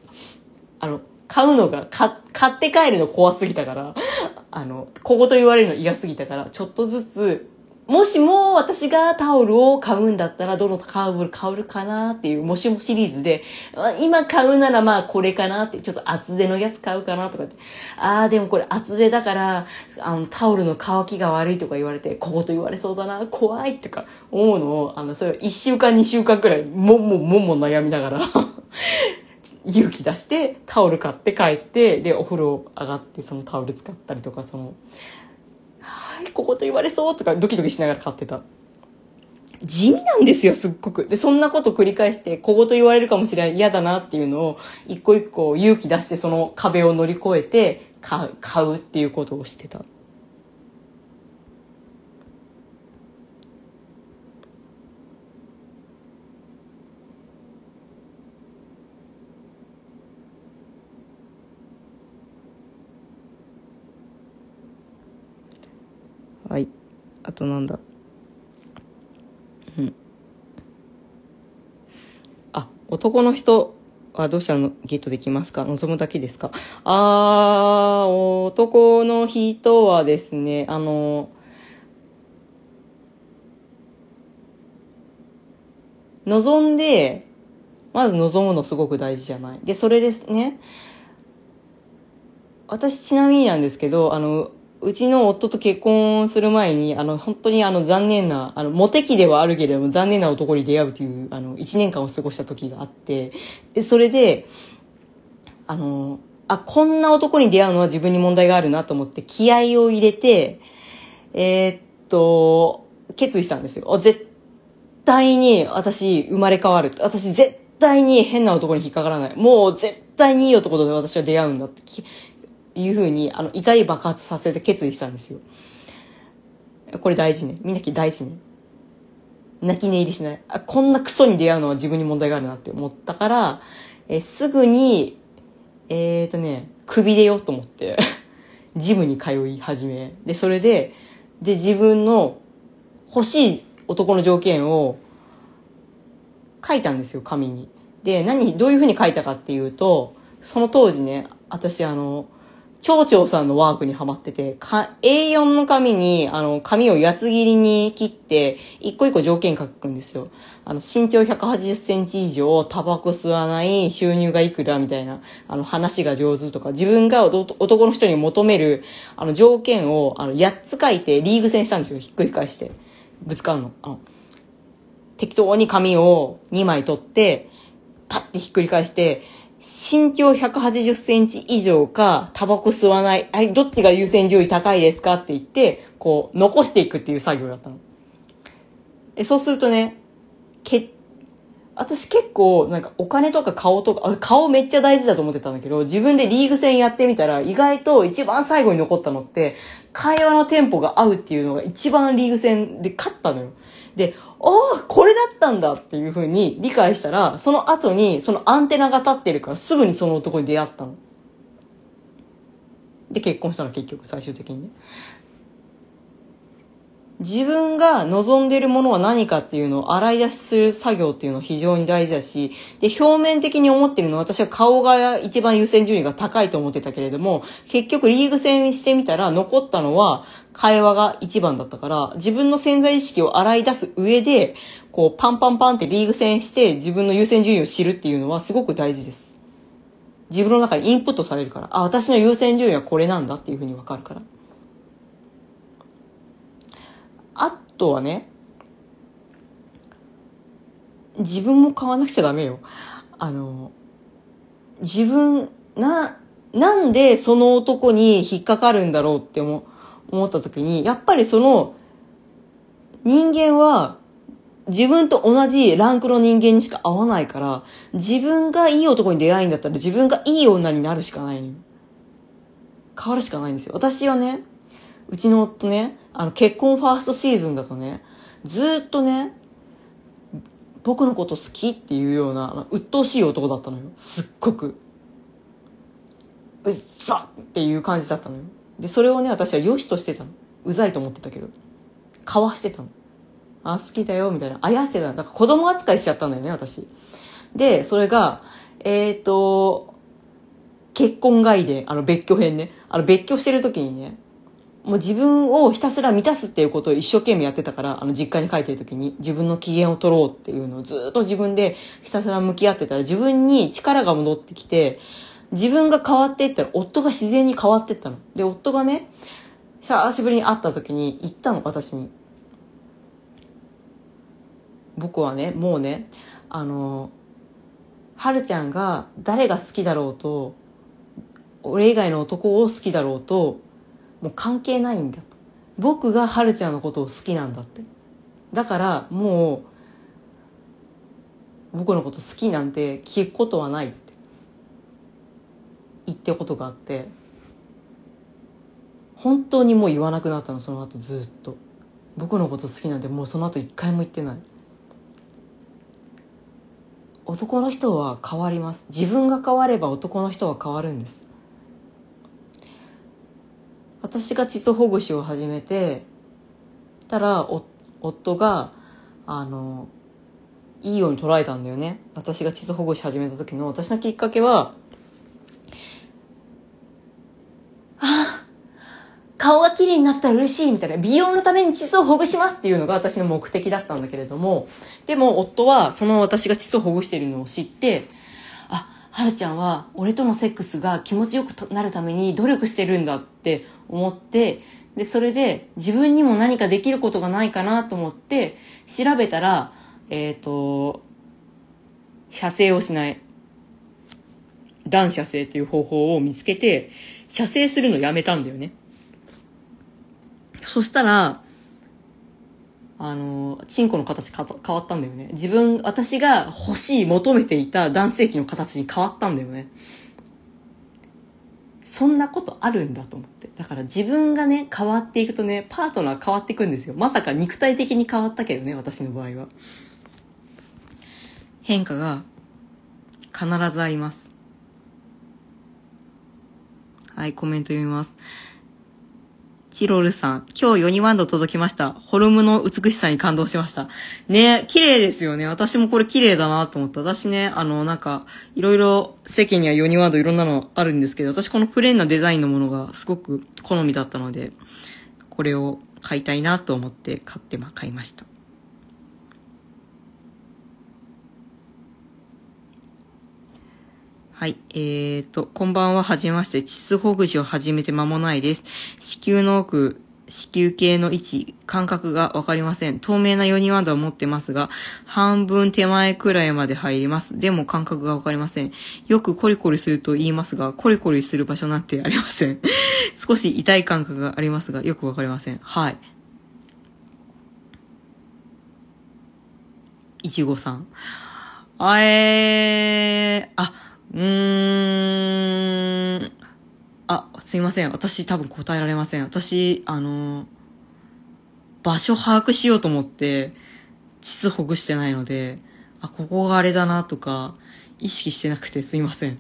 あの買うのが買っ買って帰るの怖すぎたから、あの、小言言われるの嫌すぎたから、ちょっとずつ、もしも私がタオルを買うんだったらどのタオル買うかなっていうもしもシリーズで、今買うならまあこれかなって、ちょっと厚手のやつ買うかなとかって、ああ、でもこれ厚手だから、あのタオルの乾きが悪いとか言われて、ここと言われそうだな、怖いとか思うのを、あの、それを1週間2週間くらい、もももも悩みながら 勇気出してタオル買って帰ってでお風呂上がってそのタオル使ったりとかその「はいここと言われそう」とかドキドキしながら買ってた地味なんですよすっごくでそんなこと繰り返してここと言われるかもしれない嫌だなっていうのを一個一個勇気出してその壁を乗り越えて買う買うっていうことをしてたはいあとなんだうんあ男の人はどうしたのゲットできますか望むだけですかあー、男の人はですね、あの、望んで、まず望むのすごく大事じゃない。で、それですね。私ちなみになんですけど、あの、うちの夫と結婚する前に、あの、本当にあの残念な、あの、モテ期ではあるけれども残念な男に出会うという、あの、一年間を過ごした時があって、で、それで、あの、あ、こんな男に出会うのは自分に問題があるなと思って気合を入れて、えー、っと、決意したんですよ。絶対に私生まれ変わる。私絶対に変な男に引っかからない。もう絶対にいい男と私は出会うんだって。いうふうに、あの、怒り爆発させて決意したんですよ。これ大事ね。みんなき大事ね。泣き寝入りしない。あ、こんなクソに出会うのは自分に問題があるなって思ったから、えすぐに、えっ、ー、とね、首出ようと思って、ジムに通い始め。で、それで、で、自分の欲しい男の条件を書いたんですよ、紙に。で、何、どういうふうに書いたかっていうと、その当時ね、私あの、町長さんのワークにハマってて、A4 の紙に、あの、紙をやつ切りに切って、一個一個条件書くんですよ。あの、身長180センチ以上、タバコ吸わない、収入がいくら、みたいな、あの、話が上手とか、自分が男の人に求める、あの、条件を、あの、8つ書いて、リーグ戦したんですよ。ひっくり返して。ぶつかるの。あの、適当に紙を2枚取って、パッてひっくり返して、身長180センチ以上か、タバコ吸わない、どっちが優先順位高いですかって言って、こう、残していくっていう作業だったの。え、そうするとね、け、私結構、なんかお金とか顔とか、あ顔めっちゃ大事だと思ってたんだけど、自分でリーグ戦やってみたら、意外と一番最後に残ったのって、会話のテンポが合うっていうのが一番リーグ戦で勝ったのよ。で、ああ、これだったんだっていうふうに理解したら、その後にそのアンテナが立ってるからすぐにその男に出会ったの。で、結婚したの結局最終的にね。自分が望んでるものは何かっていうのを洗い出しする作業っていうのは非常に大事だし、で、表面的に思ってるのは私は顔が一番優先順位が高いと思ってたけれども、結局リーグ戦してみたら残ったのは会話が一番だったから、自分の潜在意識を洗い出す上で、こう、パンパンパンってリーグ戦して自分の優先順位を知るっていうのはすごく大事です。自分の中にインプットされるから、あ、私の優先順位はこれなんだっていうふうにわかるから。あとはね、自分も買わなくちゃダメよ。あの、自分、な、なんでその男に引っかかるんだろうって思う。思った時に、やっぱりその、人間は自分と同じランクの人間にしか合わないから、自分がいい男に出会いんだったら自分がいい女になるしかないの、変わるしかないんですよ。私はね、うちの夫ね、あの、結婚ファーストシーズンだとね、ずっとね、僕のこと好きっていうような、鬱陶しい男だったのよ。すっごく。うっざっていう感じだったのよ。で、それをね、私は良しとしてたの。うざいと思ってたけど。かわしてたの。あ、好きだよ、みたいな。あやしてたの。だか子供扱いしちゃったんだよね、私。で、それが、えっ、ー、と、結婚外で、あの、別居編ね。あの、別居してる時にね、もう自分をひたすら満たすっていうことを一生懸命やってたから、あの実家に帰ってる時に自分の機嫌を取ろうっていうのをずっと自分でひたすら向き合ってたら自分に力が戻ってきて、自分が変わっていったら、夫が自然に変わっていったの。で、夫がね、久しぶりに会った時に言ったの、私に。僕はね、もうね、あの、はるちゃんが誰が好きだろうと、俺以外の男を好きだろうと、もう関係ないんだ僕がはるちゃんのことを好きなんだって。だからもう、僕のこと好きなんて聞くことはない。言ったことがあって本当にもう言わなくなったのその後ずっと僕のこと好きなんでもうその後一回も言ってない男の人は変わります自分が変われば男の人は変わるんです私が膣保護士を始めてたら夫があのいいように捉えたんだよね私が膣保護し始めた時の私のきっかけはあ、顔が綺麗になったら嬉しいみたいな、美容のために地スをほぐしますっていうのが私の目的だったんだけれども、でも夫はその私が地スをほぐしているのを知って、あ、はるちゃんは俺とのセックスが気持ちよくなるために努力してるんだって思って、で、それで自分にも何かできることがないかなと思って、調べたら、えっ、ー、と、射精をしない。男射精という方法を見つけて、射精するのやめたんだよね。そしたら、あの、チンコの形変わったんだよね。自分、私が欲しい、求めていた男性器の形に変わったんだよね。そんなことあるんだと思って。だから自分がね、変わっていくとね、パートナー変わっていくんですよ。まさか肉体的に変わったけどね、私の場合は。変化が必ずあります。はい、コメント読みます。チロルさん、今日ヨニワンド届きました。フォルムの美しさに感動しました。ね、綺麗ですよね。私もこれ綺麗だなと思った。私ね、あの、なんか、いろいろ世間にはヨニワンドいろんなのあるんですけど、私このプレーンなデザインのものがすごく好みだったので、これを買いたいなと思って買って、ま買いました。はい。えーと、こんばんは、はじめまして。地質ほぐしを始めて間もないです。子宮の奥、子宮系の位置、感覚がわかりません。透明な4人ワンダを持ってますが、半分手前くらいまで入ります。でも感覚がわかりません。よくコリコリすると言いますが、コリコリする場所なんてありません。少し痛い感覚がありますが、よくわかりません。はい。いちごさん。あえー、あ、うーん。あ、すいません。私多分答えられません。私、あの、場所把握しようと思って、膣ほぐしてないので、あ、ここがあれだなとか、意識してなくてすいません。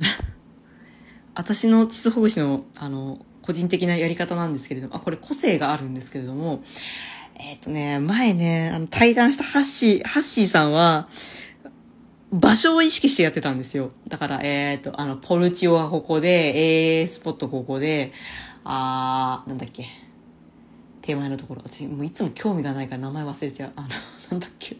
私の膣ほぐしの、あの、個人的なやり方なんですけれども、あ、これ個性があるんですけれども、えっ、ー、とね、前ね、あの、対談したハッシー、ハッシーさんは、場所を意識してやってたんですよ。だから、えっ、ー、と、あの、ポルチオはここで、ええ、スポットここで、あー、なんだっけ。手前のところ。私、もういつも興味がないから名前忘れちゃう。あの、なんだっけ。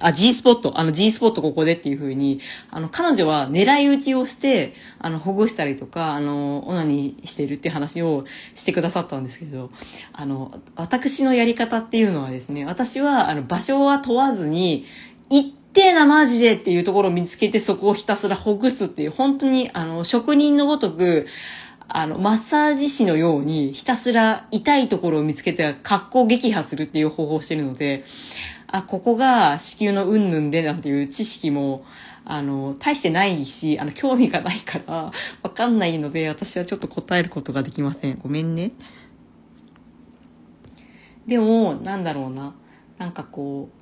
あ、G スポット、あの G スポットここでっていう風に、あの、彼女は狙い撃ちをして、あの、保護したりとか、あの、オナにしてるって話をしてくださったんですけど、あの、私のやり方っていうのはですね、私は、あの、場所は問わずに、行っってえな、マジでっていうところを見つけて、そこをひたすらほぐすっていう、本当に、あの、職人のごとく、あの、マッサージ師のように、ひたすら痛いところを見つけて、格好撃破するっていう方法をしてるので、あ、ここが子宮のうんぬんでなんていう知識も、あの、大してないし、あの、興味がないから、わかんないので、私はちょっと答えることができません。ごめんね。でも、なんだろうな。なんかこう、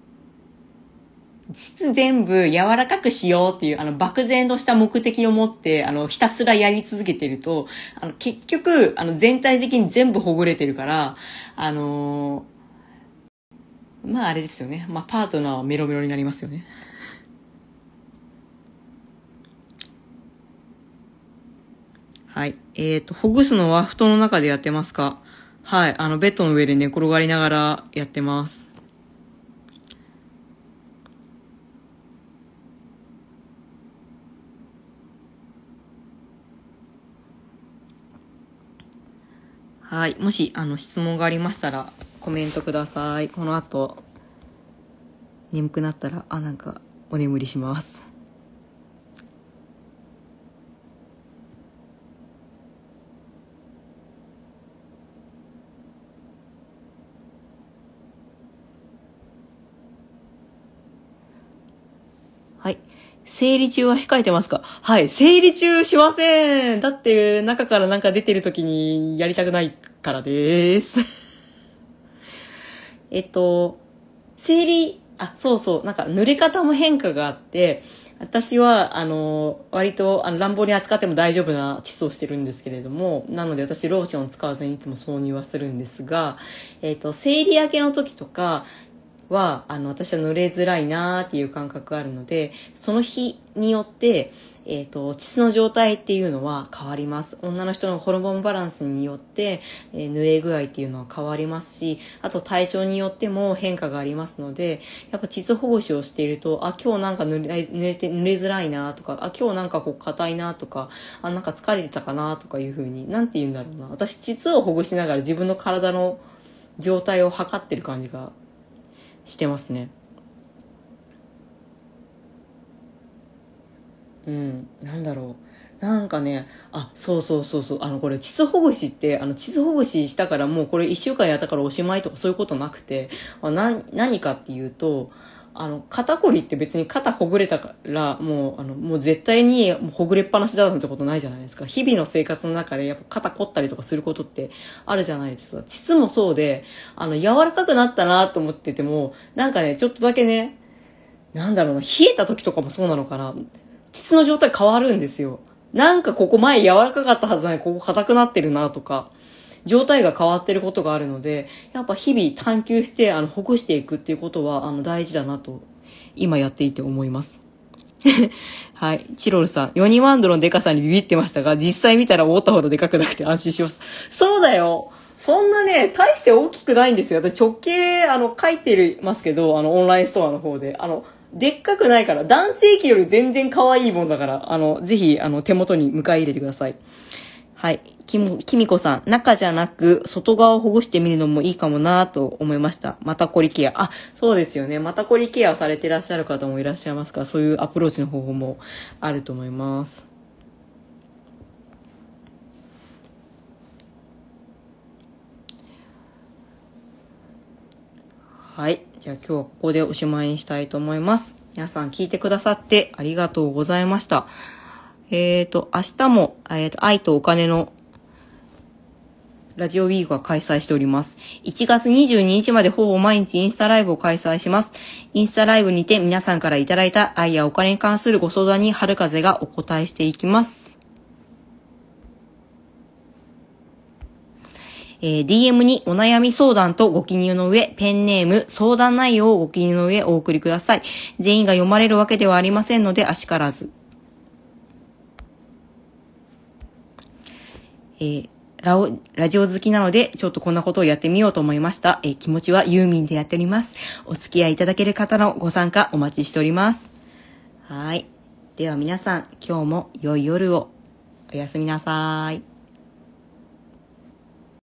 実全部柔らかくしようっていう、あの、漠然とした目的を持って、あの、ひたすらやり続けてると、あの、結局、あの、全体的に全部ほぐれてるから、あのー、まああれですよね。まあパートナーはメロメロになりますよね。はい。えっ、ー、と、ほぐすのは布団の中でやってますかはい。あの、ベッドの上で寝転がりながらやってます。はい。もし、あの、質問がありましたら、コメントください。この後、眠くなったら、あ、なんか、お眠りします。生理中は控えてますかはい、生理中しませんだって、中からなんか出てる時にやりたくないからです。えっと、生理、あ、そうそう、なんか濡れ方も変化があって、私は、あの、割と、あの、乱暴に扱っても大丈夫な窒素をしてるんですけれども、なので私、ローションを使わずにいつも挿入はするんですが、えっ、と、生理明けの時とか、は、あの、私は濡れづらいなーっていう感覚があるので、その日によって、えっ、ー、と、膣の状態っていうのは変わります。女の人のホルモンバランスによって、えー、濡れ具合っていうのは変わりますし、あと体調によっても変化がありますので、やっぱ膣保護しをしていると、あ、今日なんか濡れ濡れて濡れづらいなとか、あ、今日なんかこう硬いなとか、あ、なんか疲れてたかなとかいうふうに、なんて言うんだろうな。私、膣を保護しながら自分の体の状態を測ってる感じがしてますねうんなんだろうなんかねあそうそうそうそうあのこれ地図ほぐしってあの地図ほぐししたからもうこれ1週間やったからおしまいとかそういうことなくてあな何かっていうとあの、肩こりって別に肩ほぐれたから、もう、あの、もう絶対にもうほぐれっぱなしだなんてことないじゃないですか。日々の生活の中でやっぱ肩凝ったりとかすることってあるじゃないですか。膣もそうで、あの、柔らかくなったなと思ってても、なんかね、ちょっとだけね、なんだろうな、冷えた時とかもそうなのかな。膣の状態変わるんですよ。なんかここ前柔らかかったはずなのに、ここ硬くなってるなとか。状態が変わってることがあるので、やっぱ日々探求して、あの、ほぐしていくっていうことは、あの、大事だなと、今やっていて思います。はい。チロルさん。ヨ人ワンドのデカさにビビってましたが、実際見たら思ったほどデカくなくて安心しました。そうだよそんなね、大して大きくないんですよ。私直径、あの、書いてますけど、あの、オンラインストアの方で。あの、でっかくないから、男性器より全然可愛いもんだから、あの、ぜひ、あの、手元に迎え入れてください。はい。きむ、きみこさん、中じゃなく、外側をほぐしてみるのもいいかもなと思いました。またこりケア。あ、そうですよね。またこりケアされてらっしゃる方もいらっしゃいますから、そういうアプローチの方法もあると思います。はい。じゃあ今日はここでおしまいにしたいと思います。皆さん聞いてくださってありがとうございました。えっ、ー、と、明日も、えっ、ー、と、愛とお金のラジオウィークが開催しております。1月22日までほぼ毎日インスタライブを開催します。インスタライブにて皆さんからいただいた愛やお金に関するご相談に春風がお答えしていきます。えー、DM にお悩み相談とご記入の上、ペンネーム、相談内容をご記入の上お送りください。全員が読まれるわけではありませんので、あしからず。えー、ラオ、ラジオ好きなので、ちょっとこんなことをやってみようと思いました。えー、気持ちはユーミンでやっております。お付き合いいただける方のご参加お待ちしております。はい。では皆さん、今日も良い夜を。おやすみなさい。